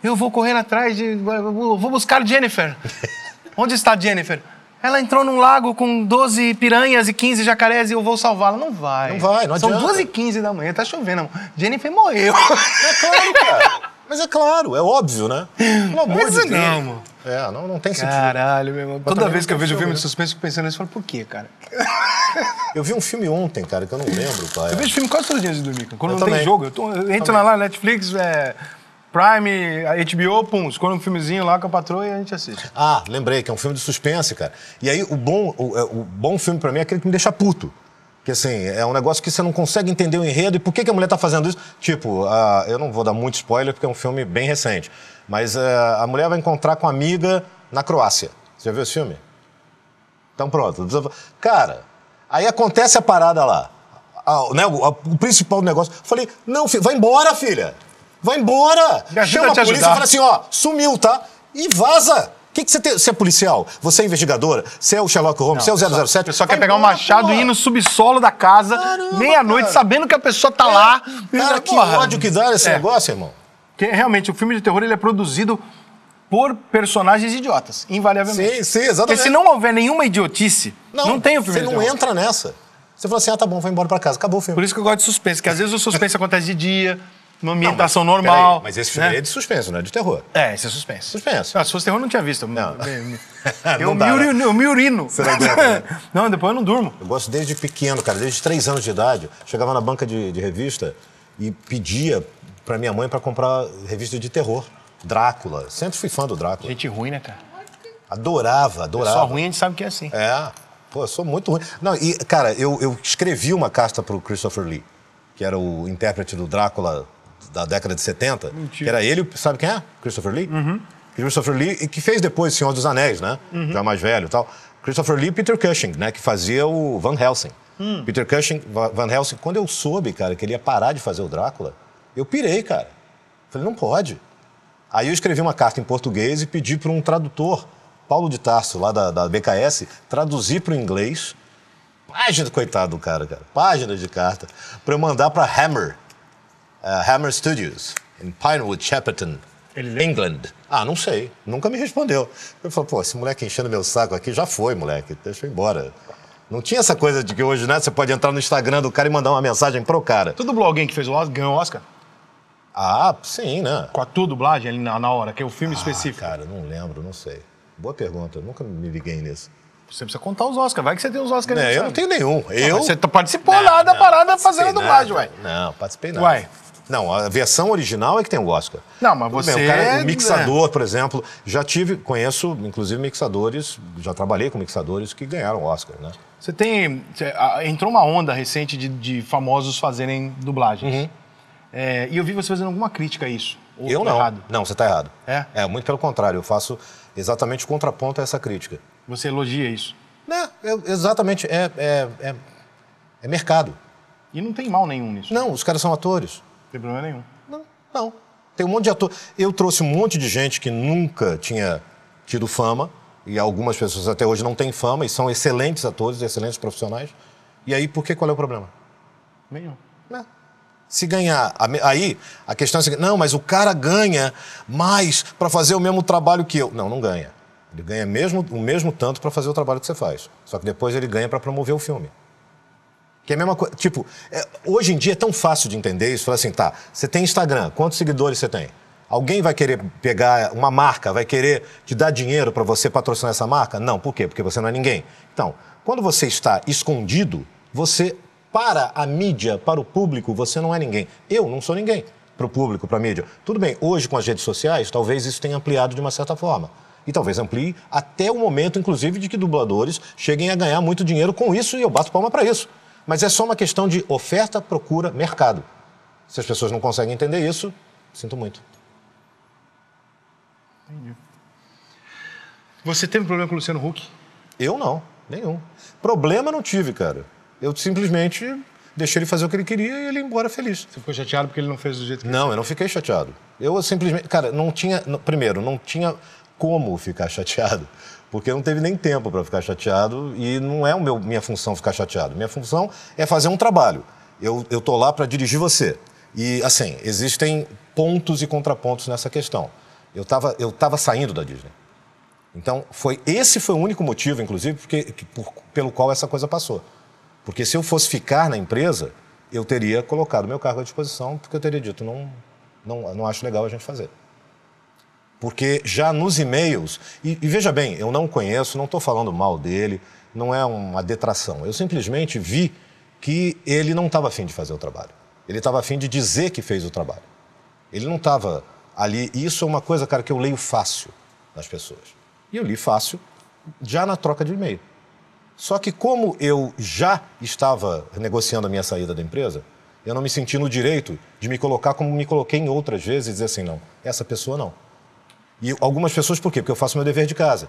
Speaker 1: Eu vou correr atrás de... Vou buscar Jennifer. Onde está Jennifer? Ela entrou num lago com 12 piranhas e 15 jacarés e eu vou salvá-la. Não vai. Não vai, não São adianta. São 12 e 15 da manhã, tá chovendo. Amor. Jennifer morreu. É claro, cara. Mas é claro, é óbvio, né? Pelo amor Mas de é Deus. não,
Speaker 2: É, não, não tem sentido. Caralho, meu irmão. Mas Toda vez que eu tá vejo filme de
Speaker 1: suspense, eu fico pensando nisso e falo, por quê, cara? Eu vi um filme ontem, cara, que eu não lembro, pai. Eu é. vejo filme quase todos os dias de dormir. Quando eu não também. tem jogo, eu, tô, eu entro também. lá na Netflix, é, Prime, HBO, pum, escolhe um filmezinho lá com a patroa e a gente assiste.
Speaker 2: Ah, lembrei que é um filme de suspense, cara. E aí o bom, o, é, o bom filme para mim é aquele que me deixa puto. Que assim, é um negócio que você não consegue entender o enredo e por que, que a mulher tá fazendo isso. Tipo, ah, eu não vou dar muito spoiler porque é um filme bem recente. Mas a, é, a mulher vai encontrar com a amiga na Croácia. Você já viu esse filme? Então pronto. Cara, aí acontece a parada lá. Ah, né, o, a, o principal negócio. Falei, não, filho, vai embora, filha. Vai embora! Chama a polícia ajudar. e fala assim, ó, sumiu, tá? E vaza! O que, você tem? Você é policial?
Speaker 1: Você é investigadora? Você é o Sherlock Holmes? você é o pessoa, 007? A pessoa quer pegar um machado porra. e ir no subsolo da casa, meia-noite, sabendo que a pessoa tá é, lá. Cara, que porra. ódio que dá esse é. negócio, irmão. Que, realmente, o filme de terror ele é produzido por personagens idiotas, invariavelmente. Sim, sim, exatamente. Porque se não houver nenhuma idiotice, não, não tem o filme Você não entra nessa. Você fala assim, ah, tá bom, vou embora pra casa, acabou o filme. Por isso que eu gosto de suspense, que às vezes o suspense acontece de dia, uma ambientação não, mas, normal. mas esse né? filme né? é de suspenso, não é de terror. É, esse é suspenso. Suspenso. Ah, se fosse terror, eu não tinha visto. Não. Eu, não me, né? urino, eu me urino. Você não, aguenta,
Speaker 2: né? não, depois eu não durmo. Eu gosto desde pequeno, cara, desde três anos de idade. Chegava na banca de, de revista e pedia pra minha mãe para comprar revista de terror. Drácula. Sempre fui fã do Drácula. Gente ruim, né, cara? Adorava, adorava. Só ruim a gente sabe que é assim. É. Pô, eu sou muito ruim. Não, e, cara, eu, eu escrevi uma carta pro Christopher Lee, que era o intérprete do Drácula da década de 70, Mentira. que era ele, sabe quem é? Christopher Lee? Uhum. Christopher Lee, que fez depois Senhor dos Anéis, né? Uhum. Já mais velho e tal. Christopher Lee e Peter Cushing, né? Que fazia o Van Helsing. Hum. Peter Cushing, Van Helsing. Quando eu soube, cara, que ele ia parar de fazer o Drácula, eu pirei, cara. Falei, não pode. Aí eu escrevi uma carta em português e pedi para um tradutor, Paulo de Tarso, lá da, da BKS, traduzir para o inglês. Página, coitado do cara, cara. Página de carta. Para eu mandar para Hammer, uh, Hammer Studios, em Pinewood, Shepperton, England. Ah, não sei. Nunca me respondeu. Eu falei, pô, esse moleque enchendo meu saco aqui já foi, moleque. Deixa eu ir embora. Não tinha essa coisa de que hoje, né? Você pode entrar no Instagram do cara e mandar uma mensagem pro cara. Tu dublou alguém que fez o Oscar, ganhou o Oscar? Ah, sim,
Speaker 1: né? Com a tua dublagem ali na, na hora, que é o filme ah, específico. Cara, não lembro, não sei. Boa pergunta, nunca me liguei nisso. Você precisa contar os Oscars, vai que você tem os Oscars. Né, não, eu sabe. não tenho nenhum. Ah, eu... Não, você tá participou não, lá da parada fazendo a dublagem, ué.
Speaker 2: Não, participei não. Ué, não, a versão original é que tem o Oscar.
Speaker 1: Não, mas você. Bem, o, cara, o é, mixador,
Speaker 2: né? por exemplo, já tive, conheço, inclusive, mixadores, já trabalhei com mixadores que ganharam Oscar, né?
Speaker 1: Você tem. Entrou uma onda recente de, de famosos fazerem dublagens. Uhum. É, e eu vi você fazendo alguma crítica a isso. eu não. Errado.
Speaker 2: Não, você está errado. É? É, muito pelo contrário. Eu faço exatamente o contraponto a essa crítica. Você elogia isso? Né, exatamente. É, é, é, é mercado. E não tem mal nenhum nisso. Não, os caras são atores tem problema nenhum. Não, não. Tem um monte de ator. Eu trouxe um monte de gente que nunca tinha tido fama, e algumas pessoas até hoje não têm fama, e são excelentes atores, excelentes profissionais. E aí, por que qual é o problema? Nenhum. Né? Se ganhar. Aí, a questão é assim, não, mas o cara ganha mais para fazer o mesmo trabalho que eu. Não, não ganha. Ele ganha mesmo, o mesmo tanto para fazer o trabalho que você faz. Só que depois ele ganha para promover o filme. Que é a mesma coisa. Tipo, é, hoje em dia é tão fácil de entender isso. Falar assim, tá, você tem Instagram, quantos seguidores você tem? Alguém vai querer pegar uma marca, vai querer te dar dinheiro para você patrocinar essa marca? Não, por quê? Porque você não é ninguém. Então, quando você está escondido, você, para a mídia, para o público, você não é ninguém. Eu não sou ninguém para o público, para a mídia. Tudo bem, hoje com as redes sociais, talvez isso tenha ampliado de uma certa forma. E talvez amplie até o momento, inclusive, de que dubladores cheguem a ganhar muito dinheiro com isso, e eu bato palma para isso. Mas é só uma questão de oferta, procura, mercado. Se as pessoas não conseguem entender isso, sinto muito.
Speaker 1: Entendi. Você teve problema com o
Speaker 2: Luciano Huck? Eu não, nenhum. Problema não tive, cara. Eu simplesmente
Speaker 1: deixei ele fazer o que ele queria e ele ia embora feliz. Você ficou chateado porque ele não fez do jeito que Não,
Speaker 2: eu não fiquei chateado. Eu simplesmente. Cara, não tinha. Primeiro, não tinha como ficar chateado porque não teve nem tempo para ficar chateado e não é o meu, minha função ficar chateado. Minha função é fazer um trabalho. Eu estou lá para dirigir você. E, assim, existem pontos e contrapontos nessa questão. Eu estava eu tava saindo da Disney. Então, foi esse foi o único motivo, inclusive, porque, que, por, pelo qual essa coisa passou. Porque se eu fosse ficar na empresa, eu teria colocado meu cargo à disposição, porque eu teria dito, não, não, não acho legal a gente fazer. Porque já nos e-mails, e, e veja bem, eu não conheço, não estou falando mal dele, não é uma detração. Eu simplesmente vi que ele não estava afim de fazer o trabalho. Ele estava afim de dizer que fez o trabalho. Ele não estava ali. E isso é uma coisa, cara, que eu leio fácil nas pessoas. E eu li fácil já na troca de e-mail. Só que como eu já estava negociando a minha saída da empresa, eu não me senti no direito de me colocar como me coloquei em outras vezes e dizer assim, não, essa pessoa não. E algumas pessoas, por quê? Porque eu faço meu dever de casa.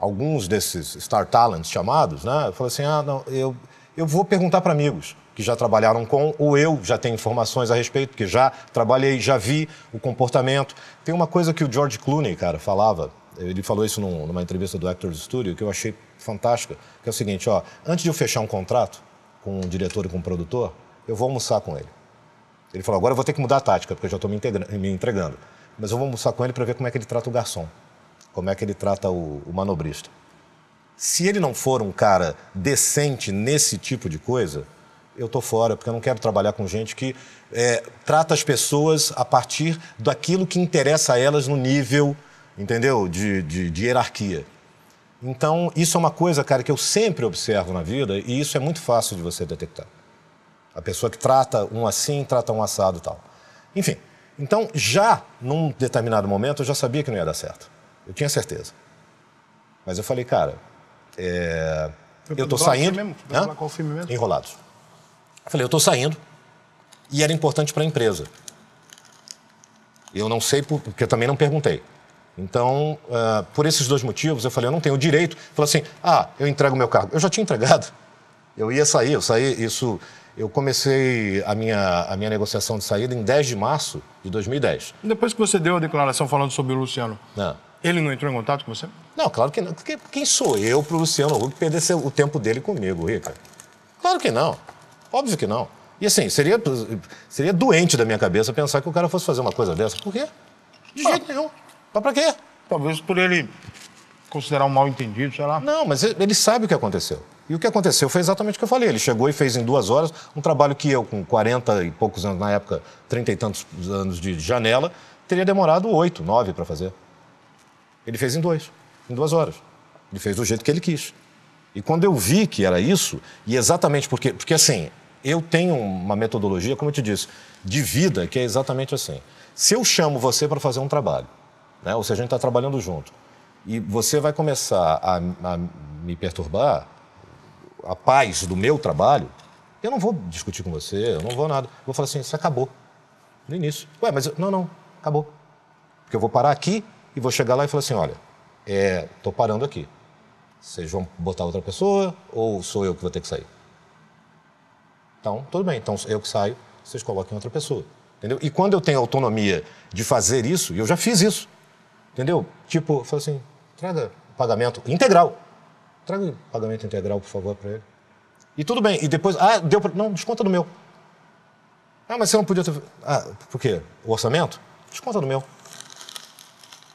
Speaker 2: Alguns desses Star Talents chamados, né? Eu falo assim: ah, não, eu, eu vou perguntar para amigos que já trabalharam com, ou eu já tenho informações a respeito, que já trabalhei, já vi o comportamento. Tem uma coisa que o George Clooney, cara, falava, ele falou isso num, numa entrevista do Actors Studio, que eu achei fantástica, que é o seguinte, ó, antes de eu fechar um contrato com um diretor e com um produtor, eu vou almoçar com ele. Ele falou, agora eu vou ter que mudar a tática, porque eu já estou me, me entregando mas eu vou almoçar com ele para ver como é que ele trata o garçom, como é que ele trata o, o manobrista. Se ele não for um cara decente nesse tipo de coisa, eu tô fora, porque eu não quero trabalhar com gente que é, trata as pessoas a partir daquilo que interessa a elas no nível, entendeu? De, de, de, hierarquia. Então, isso é uma coisa, cara, que eu sempre observo na vida e isso é muito fácil de você detectar. A pessoa que trata um assim, trata um assado e tal. Enfim, então, já num determinado momento, eu já sabia que não ia dar certo. Eu tinha certeza. Mas eu falei, cara, é...
Speaker 1: eu estou saindo. Mesmo?
Speaker 2: Qual filme mesmo? Enrolados. Eu falei, eu estou saindo e era importante para a empresa. Eu não sei, por, porque eu também não perguntei. Então, uh, por esses dois motivos, eu falei, eu não tenho o direito. Falei assim, ah, eu entrego meu cargo. Eu já tinha entregado. Eu ia sair, eu saí, isso eu comecei a minha, a minha negociação de saída em 10 de março de 2010.
Speaker 1: Depois que você deu a declaração falando sobre o Luciano, não. Ah. ele não entrou em contato com você? Não, claro que não. Porque quem
Speaker 2: sou eu para o Luciano Huck perder o tempo dele comigo, Rica? Claro que não. Óbvio que não. E assim, seria, seria doente da minha cabeça pensar que o cara fosse fazer uma coisa dessa. Por quê? De jeito ah. nenhum. Mas pra quê? Talvez por ele considerar um mal entendido, sei lá. Não, mas ele sabe o que aconteceu. E o que aconteceu foi exatamente o que eu falei. Ele chegou e fez em duas horas um trabalho que eu, com 40 e poucos anos na época, 30 e tantos anos de janela, teria demorado oito, nove para fazer. Ele fez em dois, em duas horas. Ele fez do jeito que ele quis. E quando eu vi que era isso, e exatamente porque, porque assim, eu tenho uma metodologia, como eu te disse, de vida que é exatamente assim. Se eu chamo você para fazer um trabalho, né? ou se a gente está trabalhando junto, e você vai começar a, a me perturbar, a paz do meu trabalho, eu não vou discutir com você, eu não vou nada. Vou falar assim, isso acabou. No início. Ué, mas eu, não, não, acabou. Porque eu vou parar aqui e vou chegar lá e falar assim, olha, estou é, parando aqui. Vocês vão botar outra pessoa ou sou eu que vou ter que sair? Então, tudo bem. Então, eu que saio, vocês coloquem outra pessoa. Entendeu? E quando eu tenho autonomia de fazer isso, e eu já fiz isso, entendeu? Tipo, eu falo assim, traga pagamento integral. Traga o pagamento integral, por favor, para ele. E tudo bem. E depois, ah, deu pra... Não, desconta do meu. Ah, mas você não podia ter... Ah, por quê? O orçamento? Desconta do meu.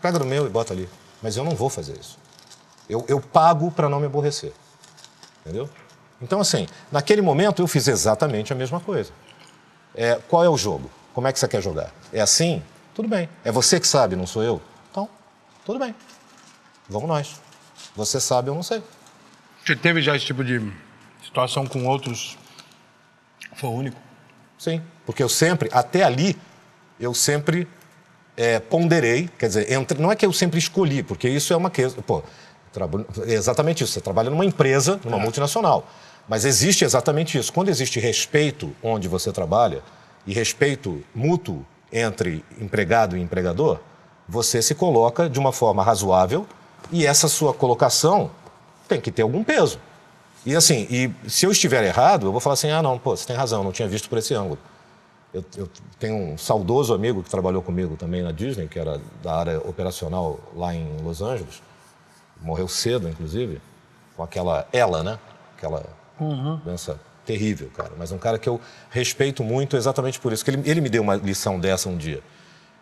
Speaker 2: Pega do meu e bota ali. Mas eu não vou fazer isso. Eu, eu pago para não me aborrecer. Entendeu? Então, assim, naquele momento eu fiz exatamente a mesma coisa. É, qual é o jogo? Como é que você quer jogar? É assim? Tudo bem. É você que sabe, não sou eu? Então, tudo bem. Vamos nós. Você sabe,
Speaker 1: eu não sei. Você teve já esse tipo de situação com outros? Foi o único? Sim,
Speaker 2: porque eu sempre, até ali, eu sempre é, ponderei, quer dizer, entre, não é que eu sempre escolhi, porque isso é uma questão. Pô, é exatamente isso. Você trabalha numa empresa, numa é. multinacional. Mas existe exatamente isso. Quando existe respeito onde você trabalha e respeito mútuo entre empregado e empregador, você se coloca de uma forma razoável e essa sua colocação tem que ter algum peso. E assim, e se eu estiver errado, eu vou falar assim: ah, não, pô, você tem razão, não tinha visto por esse ângulo. Eu, eu tenho um saudoso amigo que trabalhou comigo também na Disney, que era da área operacional lá em Los Angeles, morreu cedo, inclusive, com aquela ela, né? Aquela uhum. doença terrível, cara. Mas um cara que eu respeito muito exatamente por isso, que ele, ele me deu uma lição dessa um dia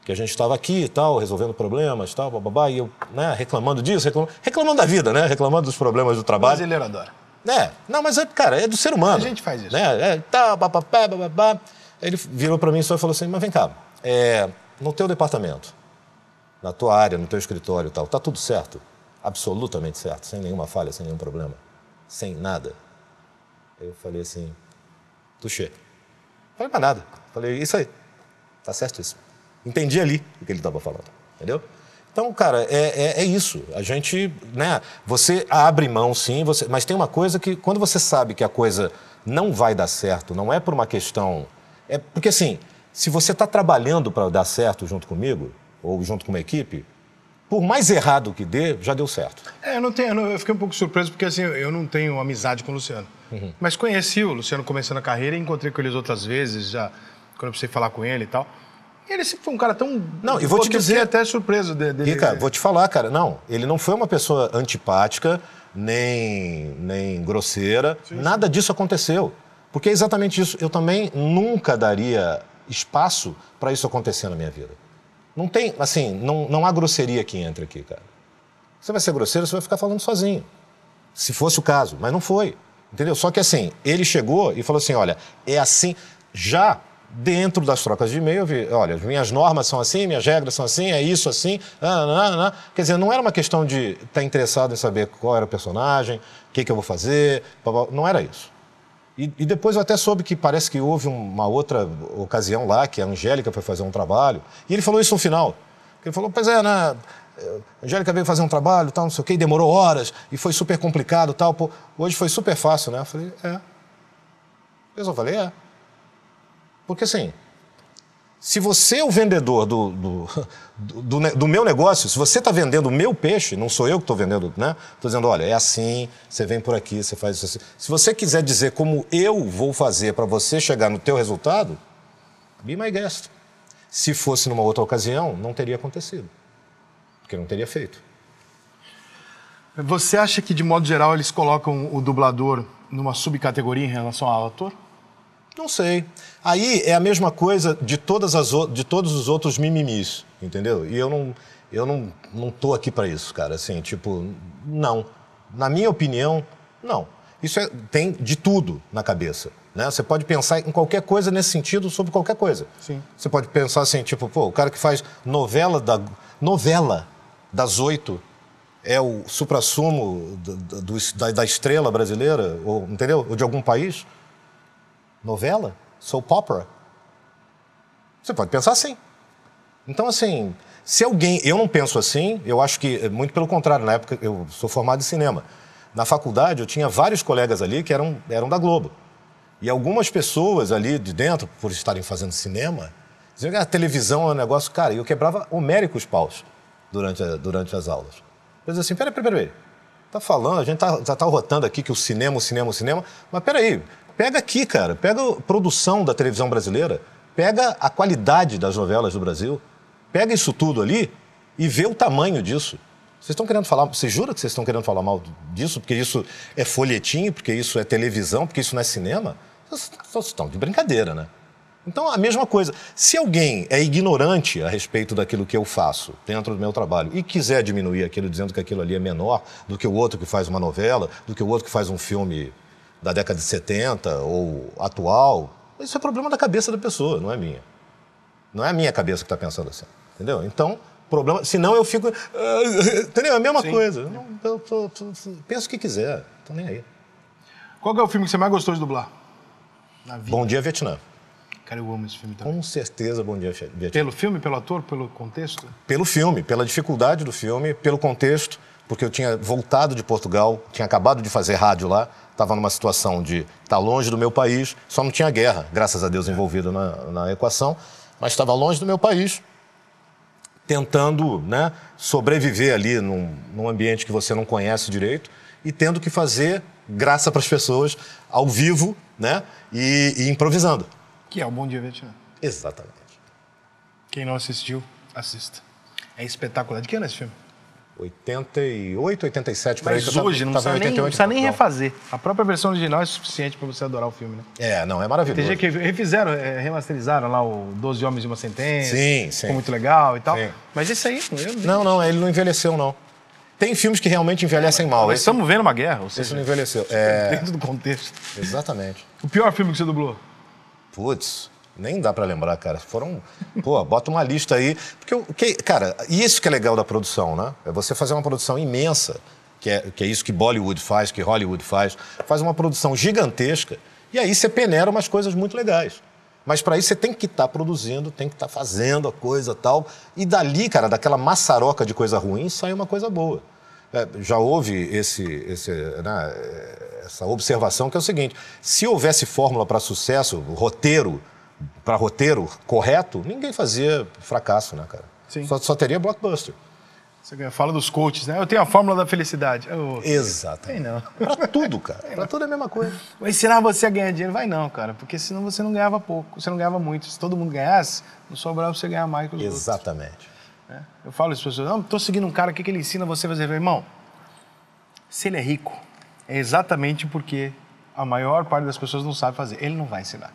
Speaker 2: que a gente estava aqui e tal, resolvendo problemas e tal, bababá, e eu né, reclamando disso, reclamando, reclamando da vida, né? Reclamando dos problemas do trabalho. O brasileiro adora. É, não, mas, é, cara, é do ser humano. A gente faz isso. Né? É, tá, bababá, bababá. Ele virou para mim só e falou assim, mas vem cá, é, no teu departamento, na tua área, no teu escritório e tal, tá tudo certo? Absolutamente certo, sem nenhuma falha, sem nenhum problema, sem nada. Eu falei assim, tuxê. Não falei mais nada. Falei, isso aí, tá certo isso entendi ali o que ele estava falando, entendeu? Então, cara, é, é, é, isso. A gente, né? Você abre mão, sim, você, mas tem uma coisa que quando você sabe que a coisa não vai dar certo, não é por uma questão. É porque assim, se você está trabalhando para dar certo junto comigo ou junto com uma equipe, por mais errado que dê, já deu certo.
Speaker 1: É, eu não tenho, eu fiquei um pouco surpreso porque assim, eu não tenho amizade com o Luciano. Uhum. Mas conheci o Luciano começando a carreira e encontrei com ele outras vezes, já quando eu precisei falar com ele e tal. Ele sempre foi um cara tão. Não, e vou te dizer.
Speaker 2: até surpreso dele. De... cara, vou te falar, cara. Não, ele não foi uma pessoa
Speaker 1: antipática,
Speaker 2: nem, nem grosseira. Sim, nada disso aconteceu. Porque é exatamente isso. Eu também nunca daria espaço para isso acontecer na minha vida. Não tem, assim, não, não há grosseria que entra aqui, cara. Você vai ser grosseiro, você vai ficar falando sozinho. Se fosse o caso, mas não foi. Entendeu? Só que assim, ele chegou e falou assim: olha, é assim. Já dentro das trocas de e-mail, vi, olha, minhas normas são assim, minhas regras são assim, é isso assim, nananana. Ah, ah, ah, quer dizer, não era uma questão de estar tá interessado em saber qual era o personagem, o que, que eu vou fazer, não era isso. E, e, depois eu até soube que parece que houve uma outra ocasião lá, que a Angélica foi fazer um trabalho, e ele falou isso no final. Ele falou, pois é, né, a eh, Angélica veio fazer um trabalho, tal, não sei o quê, e demorou horas, e foi super complicado, tal, pô, hoje foi super fácil, né? Eu falei, é. Eu só falei, é. Porque assim, se você é o vendedor do, do, do, do, do meu negócio, se você está vendendo o meu peixe, não sou eu que estou vendendo, né? Estou dizendo, olha, é assim, você vem por aqui, você faz isso assim. Se você quiser dizer como eu vou fazer para você chegar no teu resultado, be my guest. Se fosse numa outra ocasião, não
Speaker 1: teria acontecido.
Speaker 2: Porque não teria feito.
Speaker 1: Você acha que, de modo geral, eles colocam o dublador numa subcategoria em relação ao ator? Não sei. Aí é a mesma coisa de, todas as, de todos os outros mimimis,
Speaker 2: entendeu? E eu não, eu não, não tô aqui para isso, cara. Assim, tipo, não. Na minha opinião, não. Isso é, tem de tudo na cabeça. Né? Você pode pensar em qualquer coisa nesse sentido sobre qualquer coisa. Sim. Você pode pensar assim, tipo, pô, o cara que faz novela da novela das oito é o supra-sumo da, da estrela brasileira, ou, entendeu? Ou de algum país novela, soap opera. Você pode pensar assim. Então, assim, se alguém. Eu não penso assim, eu acho que, eh, muito pelo contrário, na época eu sou formado em cinema. Na faculdade eu tinha vários colegas ali que eram, eram da Globo. E algumas pessoas ali de dentro, por estarem fazendo cinema, diziam que a televisão é um negócio. Cara, e eu quebrava homéricos paus durante, durante as aulas. Eu dizia assim: peraí, peraí, peraí. Tá falando, a gente tá, já tá rotando aqui que o cinema, o cinema, o cinema. Mas peraí, Pega aqui, cara, pega a produção da televisão brasileira, pega a qualidade das novelas do Brasil, pega isso tudo ali e vê o tamanho disso. Vocês estão querendo falar, você jura que vocês estão querendo falar mal disso? Porque isso é folhetim, porque isso é televisão, porque isso não é cinema? Vocês estão de brincadeira, né? Então, a mesma coisa. Se alguém é ignorante a respeito daquilo que eu faço dentro do meu trabalho e quiser diminuir aquilo dizendo que aquilo ali é menor do que o outro que faz uma novela, do que o outro que faz um filme da década de 70 ou atual, isso é problema da cabeça da pessoa, não é minha. Não é a minha cabeça que está pensando assim, entendeu?
Speaker 1: Então, problema. Senão eu fico. entendeu? É a mesma Sim. coisa.
Speaker 2: Eu, eu, eu, eu,
Speaker 1: penso o que quiser, tô nem aí. Qual é o filme que você mais gostou de dublar? Na vida? Bom Dia Vietnã. Cara, eu amo esse filme também. Com certeza, Bom Dia Vietnã. Pelo filme, pelo ator, pelo contexto?
Speaker 2: Pelo filme, pela dificuldade do filme, pelo contexto porque eu tinha voltado de Portugal, tinha acabado de fazer rádio lá, estava numa situação de estar tá longe do meu país, só não tinha guerra, graças a Deus, envolvido na, na equação, mas estava longe do meu país, tentando né, sobreviver ali num, num ambiente que você não conhece direito e tendo que fazer graça para as pessoas ao vivo né, e, e
Speaker 1: improvisando. Que é o Bom Dia Vietnã. Exatamente. Quem não assistiu, assista. É espetacular. De quem é esse filme?
Speaker 2: 88, 87, por aí. Mas hoje, tava, não, tava precisa nem, não precisa
Speaker 1: nem refazer. A própria versão original é suficiente para você adorar o filme, né? É, não, é maravilhoso. Tem que refizeram, é, remasterizaram lá o Doze Homens e uma Sentença. Sim, sim. Ficou muito legal e tal. Sim. Mas esse aí... Não, não, ele não envelheceu, não. Tem filmes que realmente envelhecem é, mal. Nós estamos vendo uma guerra, ou seja... Esse não envelheceu. É... Dentro do contexto. Exatamente.
Speaker 2: O pior filme que você dublou? Putz... Nem dá para lembrar, cara. Foram. Pô, bota uma lista aí. Porque, que, cara, isso que é legal da produção, né? É você fazer uma produção imensa, que é, que é isso que Bollywood faz, que Hollywood faz. Faz uma produção gigantesca e aí você peneira umas coisas muito legais. Mas para isso você tem que estar tá produzindo, tem que estar tá fazendo a coisa tal. E dali, cara, daquela maçaroca de coisa ruim, sai uma coisa boa. É, já houve esse, esse, né, essa observação que é o seguinte: se houvesse fórmula para sucesso, roteiro para roteiro correto, ninguém fazia fracasso, né, cara?
Speaker 1: Sim. Só, só teria blockbuster. Você fala dos coaches, né? Eu tenho a fórmula da felicidade. Exatamente. não. Pra tudo, cara. pra tudo é a mesma coisa. Vai ensinar você a ganhar dinheiro? Vai não, cara. Porque senão você não ganhava pouco, você não ganhava muito. Se todo mundo ganhasse, não sobrava você ganhar mais que os Exatamente. outros. Exatamente. Né? Eu falo isso para pessoas, não, tô seguindo um cara, o que, ele ensina você a fazer? Irmão, se ele é rico, é exatamente porque a maior parte das pessoas não sabe fazer. Ele não vai ensinar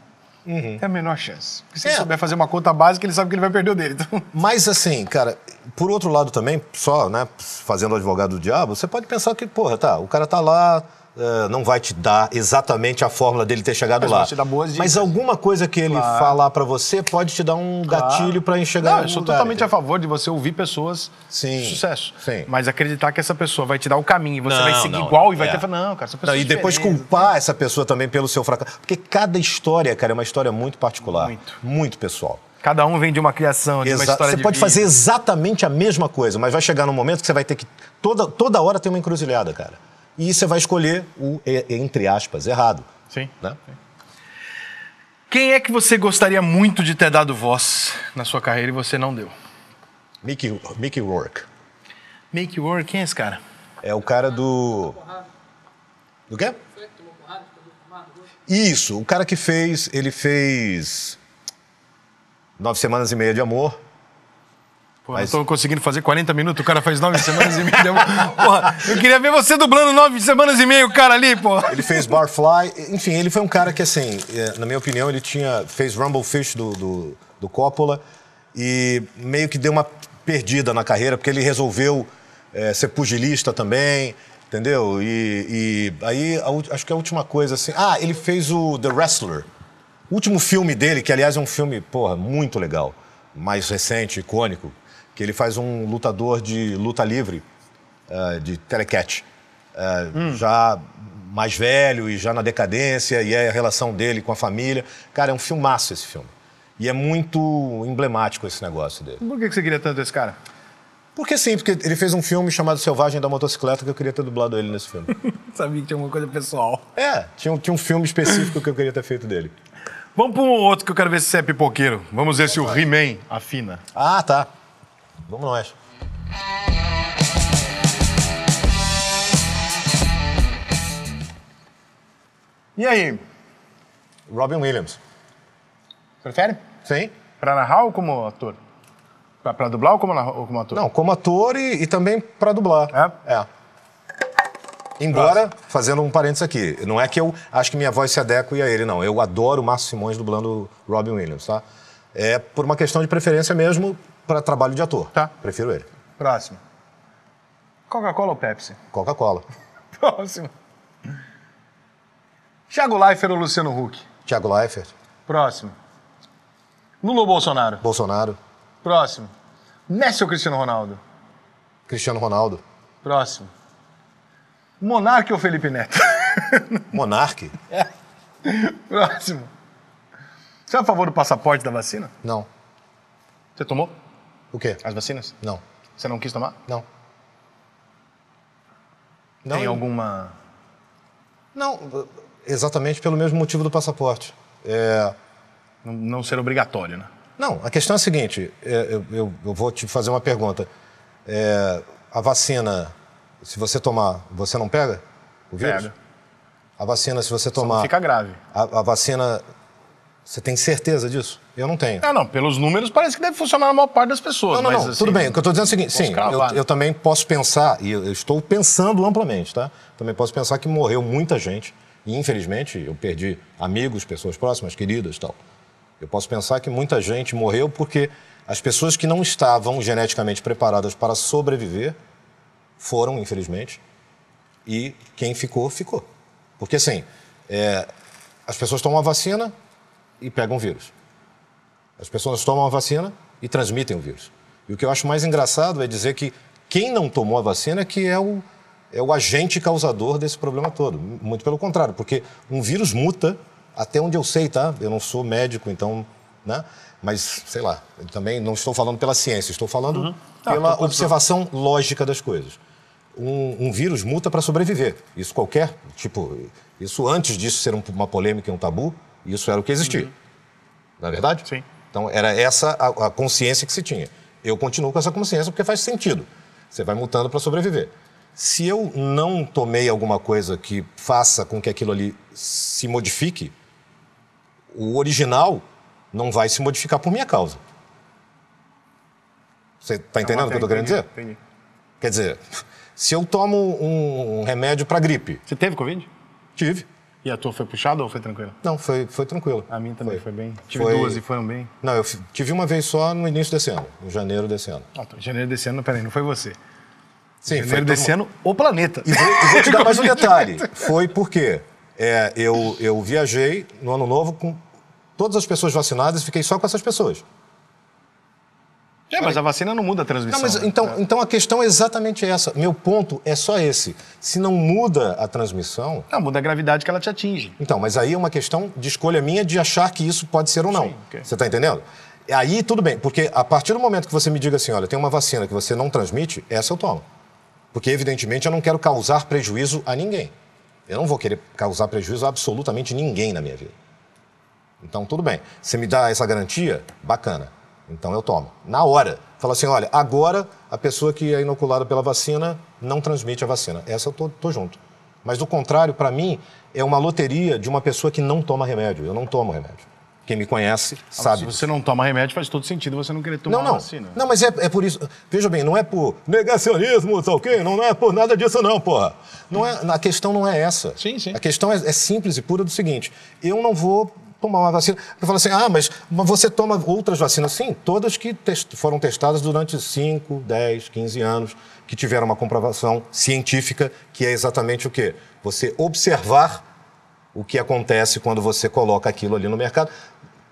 Speaker 1: uhum. tem a menor chance. Porque se é. ele souber fazer uma conta básica, ele sabe que ele vai perder o dele. Então... Mas assim,
Speaker 2: cara, por outro lado também, só, né, fazendo advogado do diabo, você pode pensar que, porra, tá, o cara tá lá é, não vai te dar exatamente a fórmula dele ter chegado mas lá. Te boas dicas. mas alguma
Speaker 1: coisa que ele claro. falar para você pode te dar um claro. gatilho para enxergar. Não, eu sou lugar, totalmente então. a favor de você ouvir pessoas Sim. de sucesso. Sim. Mas acreditar que essa pessoa vai te dar o caminho e você não, vai seguir não, igual e vai é. ter. Não, cara, essa pessoa. Não, e depois
Speaker 2: culpar essa pessoa também pelo seu fracasso. Porque cada história, cara, é uma história muito particular. Muito. Muito pessoal.
Speaker 1: Cada um vem de uma criação,
Speaker 2: de Exa uma história Você pode vida. fazer exatamente a mesma coisa, mas vai chegar num momento que você vai ter que. Toda, toda hora tem uma encruzilhada, cara e você vai escolher o, entre aspas, errado. Sim. Né?
Speaker 1: Quem é que você gostaria muito de ter dado voz na sua carreira e você não deu? Mickey, Mickey Rourke. Mickey Rourke, quem é esse cara?
Speaker 2: É o cara do. Do quê? Isso, o cara que fez. Ele fez. Nove Semanas e Meia de Amor. Pô, mas...
Speaker 1: Estou conseguindo fazer 40 minutos, o cara faz nove semanas e meia. Porra, eu queria ver você dublando nove semanas e meia, o cara ali, pô. Ele fez Barfly, enfim, ele foi um cara que, assim, é, na minha opinião, ele
Speaker 2: tinha. fez Rumblefish do, do, do Coppola e meio que deu uma perdida na carreira, porque ele resolveu é, ser pugilista também, entendeu? E, e aí, a, acho que a última coisa, assim. Ah, ele fez o The Wrestler. O último filme dele, que aliás é um filme, porra, muito legal, mais recente, icônico, que ele faz um lutador de luta livre, uh, de telecatch. Eh, uh, hum. Já mais velho e já na decadência, e é a relação dele com a família. Cara, é um filmaço esse filme. E é muito emblemático esse negócio dele.
Speaker 1: Por que você queria tanto esse
Speaker 2: cara? Porque sim, porque ele fez um filme chamado Selvagem da Motocicleta que eu queria ter dublado ele nesse filme. Sabia que tinha alguma coisa pessoal. É, tinha, tinha um filme específico que eu queria ter feito dele.
Speaker 1: Vamos para um outro que eu quero ver se você é pipoqueiro. Vamos ver é, se vai. o He-Man afina. Ah, tá. Vamos nós. E aí? Robin Williams. Prefere? Sim. Para narrar ou como ator? Para dublar ou como, ou como, ator? Não, como ator e, e também para dublar. É? É. Embora,
Speaker 2: Próximo. fazendo um parênteses aqui, não é que eu acho que minha voz se adeque a ele, não. Eu adoro o Márcio Simões dublando Robin Williams, tá? É por uma questão de preferência mesmo para trabalho de ator. Tá.
Speaker 1: Prefiro ele. Próximo. Coca-Cola ou Pepsi? Coca-Cola. Próximo. Tiago Leifert ou Luciano Huck? Tiago Leifert. Próximo. Lula ou Bolsonaro? Bolsonaro. Próximo. Messi ou Cristiano Ronaldo? Cristiano Ronaldo. Próximo. Monarque ou Felipe Neto? Monarque? É. Próximo. Você é a favor do passaporte da vacina? Não. Você tomou? O quê? As vacinas? Não. Você não quis tomar? Não. não Tem alguma.
Speaker 2: Não, exatamente pelo mesmo motivo do passaporte. É...
Speaker 1: Não, não ser obrigatório, né?
Speaker 2: Não, a questão é a seguinte: é, eu, eu, eu, vou te fazer uma pergunta. É, a vacina, se você tomar, você não pega o vírus? Pega. A vacina, se você tomar. Só fica grave. A, a vacina,
Speaker 1: você tem certeza disso? Eu não tenho. Ah, não, pelos números parece que deve funcionar a maior parte das pessoas. Não, não, mas, não. Assim, tudo bem. O que eu estou dizendo é o seguinte, sim, eu, eu,
Speaker 2: também posso pensar, e eu estou pensando amplamente, tá? Também posso pensar que morreu muita gente, e infelizmente eu perdi amigos, pessoas próximas, queridas e tal. Eu posso pensar que muita gente morreu porque as pessoas que não estavam geneticamente preparadas para sobreviver foram, infelizmente, e quem ficou, ficou. Porque assim, é, as pessoas tomam a vacina e pegam o vírus. As pessoas tomam a vacina e transmitem o vírus. E o que eu acho mais engraçado é dizer que quem não tomou a vacina é que é o, é o agente causador desse problema todo. Muito pelo contrário, porque um vírus muta, até onde eu sei, tá? Eu não sou médico, então. Né? Mas, sei lá, também não estou falando pela ciência, estou falando uhum. Tá, pela então observação lógica das coisas. Um, um vírus muta para sobreviver. Isso qualquer, tipo, isso antes disso ser um, uma polêmica e um tabu, isso era o que existia. Uhum. Na é verdade? Sim. Então, era essa a, a consciência que se tinha. Eu continuo com essa consciência porque faz sentido. Você vai mutando para sobreviver. Se eu não tomei alguma coisa que faça com que aquilo ali se modifique, o original não vai se modificar por minha causa. Você está entendendo o que eu estou querendo dizer? Entendi. Quer dizer,
Speaker 1: se eu tomo um remédio para gripe. Você teve Covid? Tive. E a tua foi puxada ou foi tranquila? Não, foi, foi tranquila. A minha também
Speaker 2: foi, foi bem? Tive foi... duas e foram bem? Não, eu tive uma vez só no início desse ano, em janeiro desse ano. Ah, tá.
Speaker 1: janeiro desse ano, peraí, não foi você. Sim, janeiro foi desse ano, o planeta. E vou, vou te dar mais um detalhe. Foi
Speaker 2: porque é, eu, eu viajei no ano novo com todas as pessoas vacinadas e fiquei só com essas pessoas.
Speaker 1: É, mas a vacina não muda a
Speaker 2: transmissão. Não, mas, né? então, né? então a questão é exatamente essa. Meu ponto é só esse. Se não muda a transmissão. Não, muda a gravidade que ela te atinge. Então, mas aí é uma questão de escolha minha de achar que isso pode ser ou não. Sim, okay. Você está entendendo? Aí tudo bem, porque a partir do momento que você me diga assim, olha, tem uma vacina que você não transmite, essa eu tomo. Porque, evidentemente, eu não quero causar prejuízo a ninguém. Eu não vou querer causar prejuízo a absolutamente ninguém na minha vida. Então, tudo bem. Você me dá essa garantia? Bacana. Então eu tomo. Na hora. Fala assim: olha, agora a pessoa que é inoculada pela vacina não transmite a vacina. Essa eu tô, tô junto. Mas do contrário, para mim, é uma loteria de uma pessoa que não toma remédio. Eu não tomo remédio.
Speaker 1: Quem me conhece ah, sabe. Se você não toma remédio, faz todo sentido você
Speaker 2: não querer tomar não, não. vacina. Não, mas é, é por isso. Veja bem, não é por negacionismo, tá ok? Não, não é por nada disso, não, porra. Não é, a questão não é essa. Sim, sim. A questão é, é simples e pura do seguinte: eu não vou tomar uma vacina. Eu falo assim, ah, mas você toma outras vacinas? Sim, todas que test foram testadas durante 5, 10, 15 anos, que tiveram uma comprovação científica, que é exatamente o quê? Você observar o que acontece quando você coloca aquilo ali no mercado.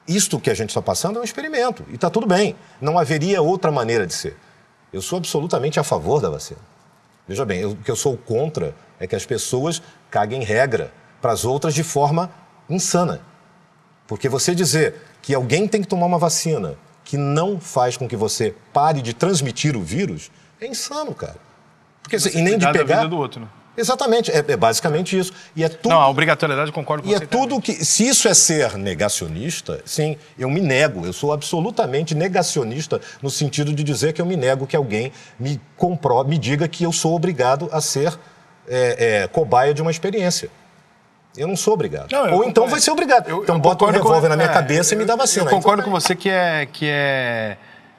Speaker 2: Isto que a gente está passando é um experimento, e está tudo bem. Não haveria outra maneira de ser. Eu sou absolutamente a favor da vacina. Veja bem, eu, o que eu sou contra é que as pessoas caguem regra para as outras de forma insana. Porque você dizer que alguém tem que tomar uma vacina que não faz com que você pare de transmitir o vírus é insano, cara.
Speaker 1: Porque você e nem de pegar. do outro, né?
Speaker 2: Exatamente, é, é, basicamente isso. E é tudo.
Speaker 1: Não, a obrigatoriedade concordo
Speaker 2: com e é você. E é tudo também. que. Se isso é ser negacionista, sim, eu me nego. Eu sou absolutamente negacionista no sentido de dizer que eu me nego que alguém me comprove, me diga que eu sou obrigado a ser é, é, cobaia de uma experiência. Eu não sou obrigado. Não, Ou então vai ser obrigado. Eu, então bota um revólver com... na minha é, cabeça eu, e me dá vacina. Eu concordo
Speaker 1: então... com você que é, que é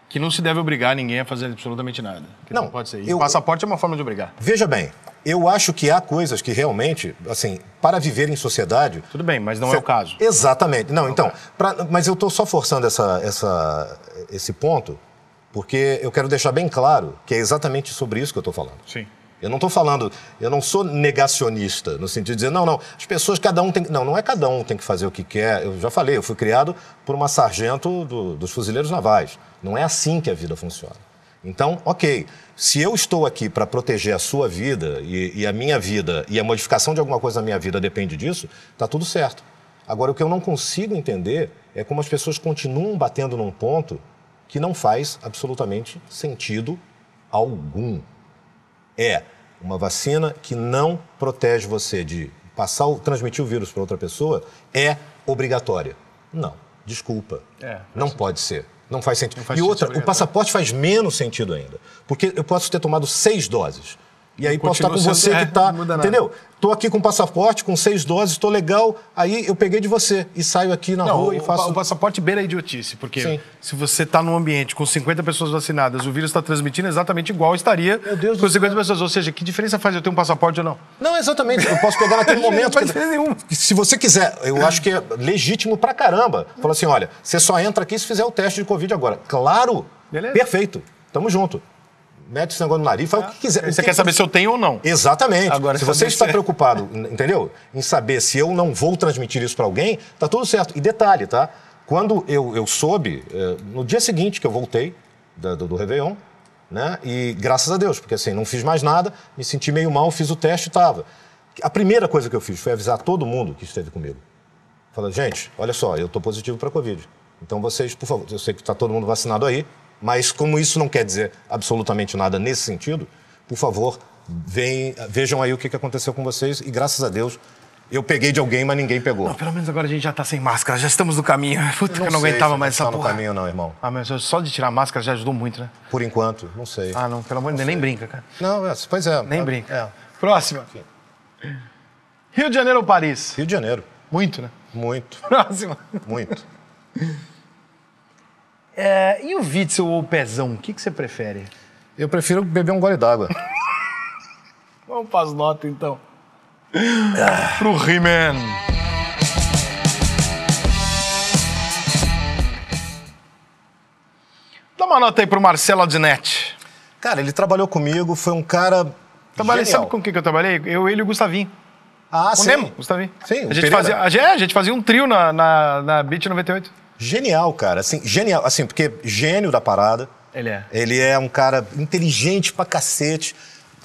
Speaker 1: que não se deve obrigar ninguém a fazer absolutamente nada. Não, não, pode ser. E eu, passaporte é uma forma de obrigar.
Speaker 2: Veja bem, eu acho que há coisas que realmente, assim, para viver em sociedade. Tudo bem, mas não é o caso. Exatamente. Não, então, pra... mas eu estou só forçando essa, essa, esse ponto porque eu quero deixar bem claro que é exatamente sobre isso que eu estou falando. Sim. Eu não estou falando, eu não sou negacionista, no sentido de dizer, não, não, as pessoas, cada um tem Não, não é cada um tem que fazer o que quer. Eu já falei, eu fui criado por uma sargento do, dos fuzileiros navais. Não é assim que a vida funciona. Então, ok, se eu estou aqui para proteger a sua vida e, e, a minha vida, e a modificação de alguma coisa na minha vida depende disso, está tudo certo. Agora, o que eu não consigo entender é como as pessoas continuam batendo num ponto que não faz absolutamente sentido algum é uma vacina que não protege você de passar, transmitir o vírus para outra pessoa, é obrigatória. Não, desculpa. É, não pode ser. Não faz sentido. Não faz e outra, o passaporte faz menos sentido ainda. Porque eu posso ter tomado seis doses. E aí posso estar com você que está. É, entendeu? Estou aqui com passaporte, com seis doses, estou legal, aí eu peguei de você e saio aqui na não, rua o, e faço. O
Speaker 1: passaporte beira a idiotice, porque Sim. se você está num ambiente com 50 pessoas vacinadas, o vírus está transmitindo exatamente igual estaria com 50 pessoas. Ou seja, que diferença faz eu ter um passaporte ou não? Não, exatamente. Eu posso pegar naquele momento.
Speaker 2: não que... Se você quiser, eu acho que é legítimo pra caramba. Falar assim: olha, você só entra aqui se fizer o teste de Covid agora. Claro! Beleza. Perfeito. Tamo junto mete né, o sangue no nariz, faz ah, o que quiser. Você que quer que... saber se eu
Speaker 1: tenho ou não. Exatamente. Agora, se você está é.
Speaker 2: preocupado, entendeu? Em saber se eu não vou transmitir isso para alguém, tá tudo certo. E detalhe, tá? Quando eu, eu soube, eh, no dia seguinte que eu voltei do, do Réveillon, né? E graças a Deus, porque assim, não fiz mais nada, me senti meio mal, fiz o teste e estava. A primeira coisa que eu fiz foi avisar todo mundo que esteve comigo. Falando, gente, olha só, eu estou positivo para Covid. Então vocês, por favor, eu sei que está todo mundo vacinado aí, mas como isso não quer dizer absolutamente nada nesse sentido, por favor, vem, vejam aí o que aconteceu com vocês e graças a Deus eu peguei de alguém, mas ninguém pegou. Não,
Speaker 1: pelo menos agora a gente já tá sem máscara, já estamos no caminho. Puta, eu não, eu não aguentava mais tá essa porra. Não tá no caminho não, irmão. Ah, mas só de tirar a máscara já ajudou muito, né? Por enquanto, não sei. Ah, não, pelo amor de Deus, nem brinca, cara. Não, é, pois é. Nem é, brinca. É. Próxima. Rio de Janeiro ou Paris? Rio de Janeiro. Muito, né? Muito. Próxima. Muito. É, e o Witzel ou o Pezão, o que, que você prefere? Eu prefiro beber um gole d'água. Vamos para as notas, então. Ah. Pro He-Man. Dá uma nota aí pro Marcelo Adinetti.
Speaker 2: Cara, ele trabalhou comigo, foi um cara. Trabalhei, genial. sabe com o que eu trabalhei? Eu, ele e o Gustavinho.
Speaker 1: Ah, o sim. Nemo, Gustavinho. Sim, a gente, fazia, a, gente, é, a gente fazia um trio na, na, na Beat 98.
Speaker 2: Genial, cara. Assim, genial. Assim, porque gênio da parada. Ele é. Ele é um cara inteligente pra cacete,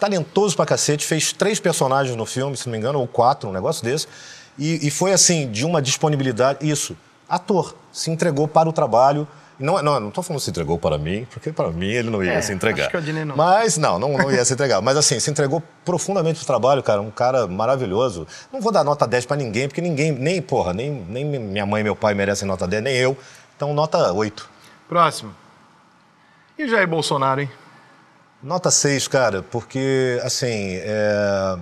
Speaker 2: talentoso pra cacete. Fez três personagens no filme, se não me engano, ou quatro, um negócio desse. E, e foi, assim, de uma disponibilidade. Isso. Ator. Se entregou para o trabalho não, é, não, é, não tô falando se entregou para mim, porque para mim ele não ia é, se entregar. Acho que não. Mas não, não, não ia se entregar. Mas assim, se entregou profundamente pro trabalho, cara. Um cara maravilhoso. Não vou dar nota 10 para ninguém, porque ninguém, nem, porra, nem, nem minha mãe e meu pai merecem nota 10, nem eu. Então, nota 8. Próximo. E Jair Bolsonaro, hein? Nota 6, cara, porque, assim, é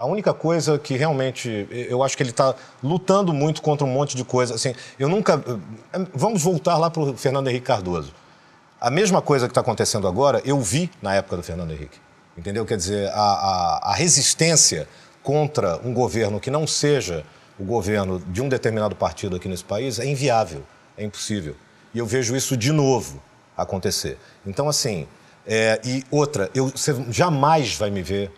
Speaker 2: a única coisa que realmente eu acho que ele está lutando muito contra um monte de coisa. Assim, eu nunca. Vamos voltar lá para o Fernando Henrique Cardoso. A mesma coisa que está acontecendo agora, eu vi na época do Fernando Henrique. Entendeu? Quer dizer, a, a, a resistência contra um governo que não seja o governo de um determinado partido aqui nesse país é inviável, é impossível. E eu vejo isso de novo acontecer. Então, assim, é, e outra, eu, você jamais vai me ver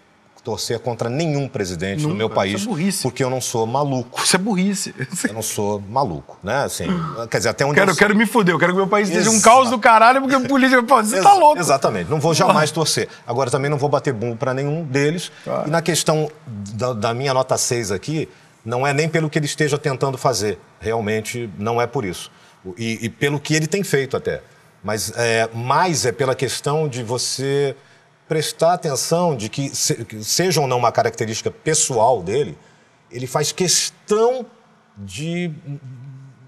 Speaker 2: torcer contra nenhum presidente Nunca. do meu é país, é porque eu não sou maluco. Isso é burrice. Eu não sou maluco, né? Assim,
Speaker 1: quer dizer, até onde quero, eu, quero me fuder, eu quero que meu país esteja um caos do caralho, porque o político você tá louco.
Speaker 2: Exatamente, não vou jamais torcer. Agora também não vou bater bumbo para nenhum deles. Claro. Tá. E na questão da, da minha nota 6 aqui, não é nem pelo que ele esteja tentando fazer, realmente não é por isso. E, e pelo que ele tem feito até. Mas é, mais é pela questão de você prestar atenção de que, se, seja ou não uma característica pessoal dele, ele faz questão de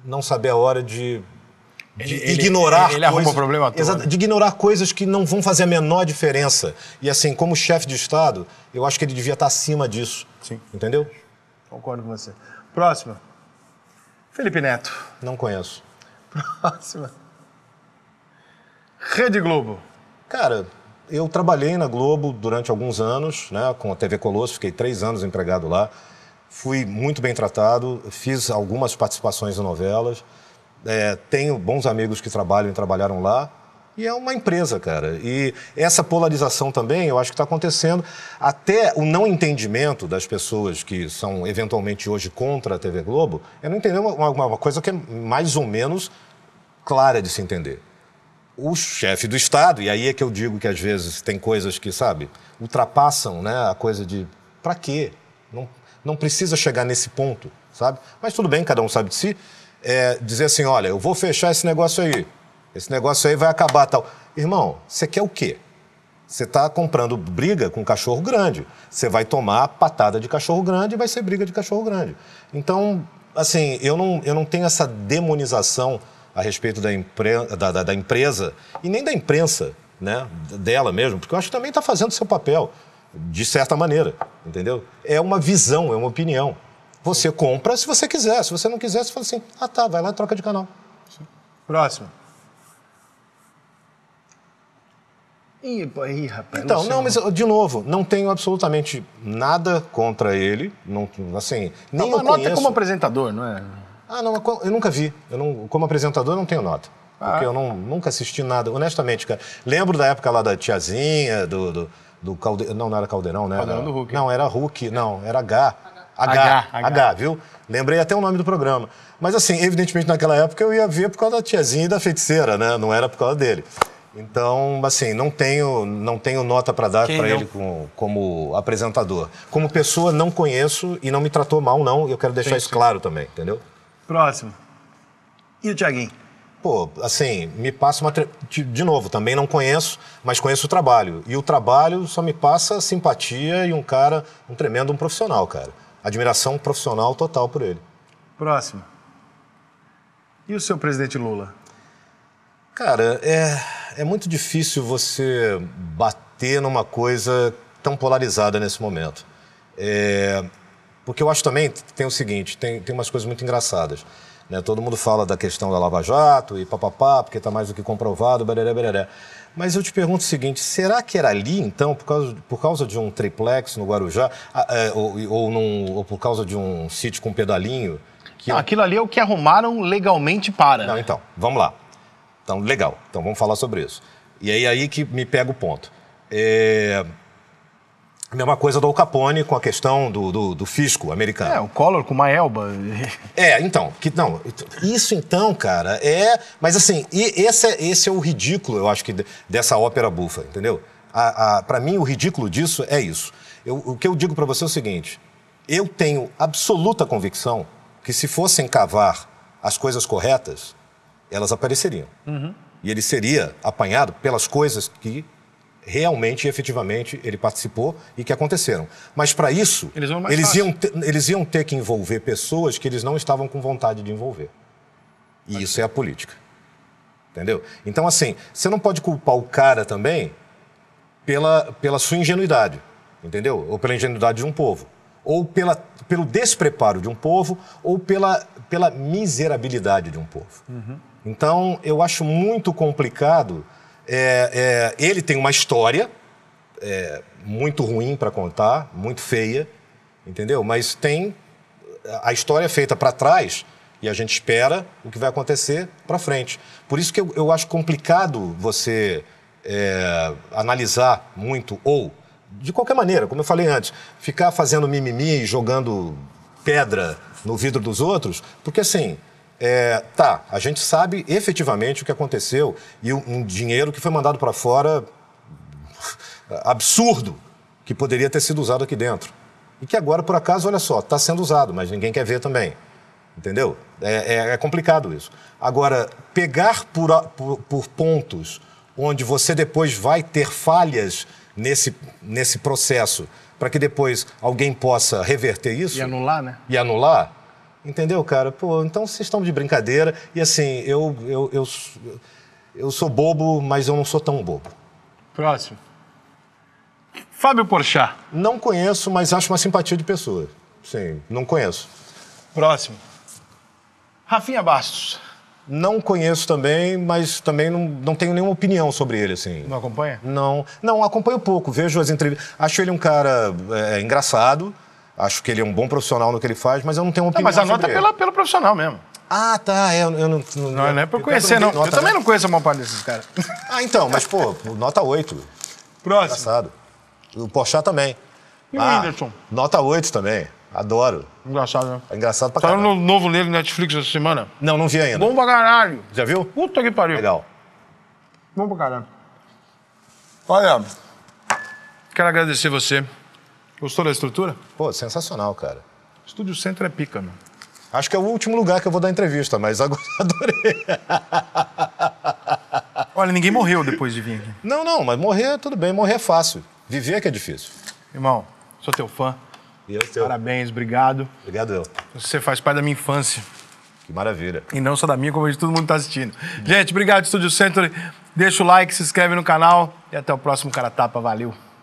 Speaker 2: não saber a hora de, de ele, ignorar ele, ele, ele coisas, o problema todo. Exato, né? de ignorar coisas que não vão fazer a menor diferença. E assim, como chefe de Estado, eu acho que ele devia estar acima disso.
Speaker 1: Sim. Entendeu? Concordo com você. Próxima. Felipe Neto. Não conheço. Próxima. Rede Globo.
Speaker 2: Cara, eu trabalhei na Globo durante alguns anos, né, com a TV Colosso, fiquei três anos empregado lá. Fui muito bem tratado, fiz algumas participações em novelas. É, tenho bons amigos que trabalham e trabalharam lá. E é uma empresa, cara. E essa polarização também, eu acho que está acontecendo. Até o não entendimento das pessoas que são eventualmente hoje contra a TV Globo, é não entender uma, uma coisa que é mais ou menos clara de se entender o chefe do Estado, e aí é que eu digo que às vezes tem coisas que, sabe, ultrapassam né, a coisa de para quê? Não, não precisa chegar nesse ponto, sabe? Mas tudo bem, cada um sabe de si. É, dizer assim, olha, eu vou fechar esse negócio aí, esse negócio aí vai acabar tal. Irmão, você quer o quê? Você está comprando briga com cachorro grande. Você vai tomar patada de cachorro grande e vai ser briga de cachorro grande. Então, assim, eu não, eu não tenho essa demonização a respeito da, impre... da, da, da empresa e nem da imprensa, né? Dela mesmo, porque eu acho que também está fazendo seu papel, de certa maneira, entendeu? É uma visão, é uma opinião. Você compra se você quiser, se você não quiser, você fala assim: ah tá, vai lá e troca
Speaker 1: de canal. Sim. Próximo. Ih, aí, rapaz, então, não, não, mas
Speaker 2: de novo, não tenho absolutamente nada contra ele. Não, assim, nem não, eu nota conheço. como apresentador, não é? Ah, não, eu nunca vi. Eu não, como apresentador, não tenho nota. Ah. Porque eu não, nunca assisti nada, honestamente, cara. Lembro da época lá da tiazinha, do. do, do calde... Não, não era Caldeirão, né? Caldeirão era... do Hulk. Não, era Hulk, não, era H. H. H, H. H, viu? Lembrei até o nome do programa. Mas assim, evidentemente naquela época eu ia ver por causa da tiazinha e da feiticeira, né? Não era por causa dele. Então, assim, não tenho, não tenho nota para dar para ele com, como apresentador. Como pessoa, não conheço e não me tratou mal, não. Eu quero deixar sim, isso sim. claro também, entendeu? Próximo. E o Tiaguinho? Pô, assim, me passa uma. De novo, também não conheço, mas conheço o trabalho. E o trabalho só me passa simpatia e um cara, um tremendo um profissional, cara. Admiração profissional total por ele. Próximo.
Speaker 1: E o seu presidente Lula?
Speaker 2: Cara, é, é muito difícil você bater numa coisa tão polarizada nesse momento. É, porque eu acho também tem o seguinte, tem, tem umas coisas muito engraçadas. Né? Todo mundo fala da questão da Lava Jato e papapá, porque está mais do que comprovado, bereré, bereré. Mas eu te pergunto o seguinte, será que era ali, então, por causa, por causa de um triplex no Guarujá, é, ou, ou, num, ou por causa de um sítio com pedalinho? Que Não, eu...
Speaker 1: aquilo ali é o que arrumaram legalmente
Speaker 2: para. Não, então, vamos lá. Então, legal. Então, vamos falar sobre isso. E aí, aí que me pega o ponto. É mesma coisa do Al Capone com a questão do, do, do fisco americano. É, o Collor com uma elba. é, então, que não, então, isso então, cara, é, mas assim, esse é, esse é o ridículo, eu acho que dessa ópera bufa, entendeu? A, a para mim o ridículo disso é isso. Eu, o que eu digo para você é o seguinte: eu tenho absoluta convicção que se fossem cavar as coisas corretas, elas apareceriam. Uhum. E ele seria apanhado pelas coisas que realmente, e efetivamente, ele participou e que aconteceram. Mas para isso, eles, eles iam, eles iam ter que envolver pessoas que eles não estavam com vontade de envolver. E Mas isso sim. é a política. Entendeu? Então, assim, você não pode culpar o cara também pela, pela sua ingenuidade, entendeu? Ou pela ingenuidade de um povo. Ou pela, pelo despreparo de um povo, ou pela, pela miserabilidade de um povo. Uhum. Então, eu acho muito complicado é, é, ele tem uma história é, muito ruim para contar, muito feia, entendeu? Mas tem a história é feita para trás e a gente espera o que vai acontecer para frente. Por isso que eu, eu acho complicado você é, analisar muito ou de qualquer maneira, como eu falei antes, ficar fazendo mimimi, e jogando pedra no vidro dos outros, porque assim é, tá, a gente sabe efetivamente o que aconteceu e um, dinheiro que foi mandado para fora absurdo que poderia ter sido usado aqui dentro. E que agora, por acaso, olha só, está sendo usado, mas ninguém quer ver também. Entendeu? É, é, é complicado isso. Agora, pegar por, por, por pontos onde você depois vai ter falhas nesse, nesse processo, para que depois alguém possa reverter isso. E anular, né? E anular Entendeu, cara? Pô, então vocês estão de brincadeira. E assim, eu, eu, eu, eu sou bobo, mas eu não sou tão bobo.
Speaker 1: Próximo. Fábio Porchat. Não conheço, mas acho uma simpatia de pessoa. Sim, não conheço. Próximo. Rafinha Bastos.
Speaker 2: Não conheço também, mas também não, não tenho nenhuma opinião sobre ele, assim. Não acompanha? Não. Não, acompanho pouco, vejo as entrevistas. Acho ele um cara é, engraçado, Acho que ele é um bom profissional no que ele faz, mas eu não tenho uma opinião. Não, mas a nota é
Speaker 1: pelo profissional mesmo. Ah, tá.
Speaker 2: Eu, é, eu não, não, não. Não é pra eu conhecer, não. Nota, eu também né? não
Speaker 1: conheço a maior parte desses caras.
Speaker 2: Ah, então, mas, pô, nota 8. Próximo. Engraçado. O Porchat também. E o ah, Whindersson? Nota 8 também.
Speaker 1: Adoro. Engraçado, né? É engraçado pra caralho. Tá Saiu no novo livro Netflix essa semana? Não, não vi ainda. Bom pra caralho. Já viu? Puta que pariu. Legal. Bom pra caralho. Olha, quero agradecer você. Gostou da estrutura? Pô, sensacional,
Speaker 2: cara. Estúdio Centro é pica, meu. Acho que é o último lugar que eu vou dar entrevista, mas agora adorei. Olha, ninguém morreu depois de vir aqui. Não, não, mas
Speaker 1: morrer, tudo bem, morrer é fácil. Viver é que é difícil. Irmão, sou teu fã. E eu teu. Parabéns, obrigado. Obrigado eu. Você faz parte da minha infância. Que maravilha. E não só da minha, como de todo mundo que tá assistindo. Gente, obrigado, Estúdio Centro. Deixa o like, se inscreve no canal e até o próximo Cara Tapa. Valeu.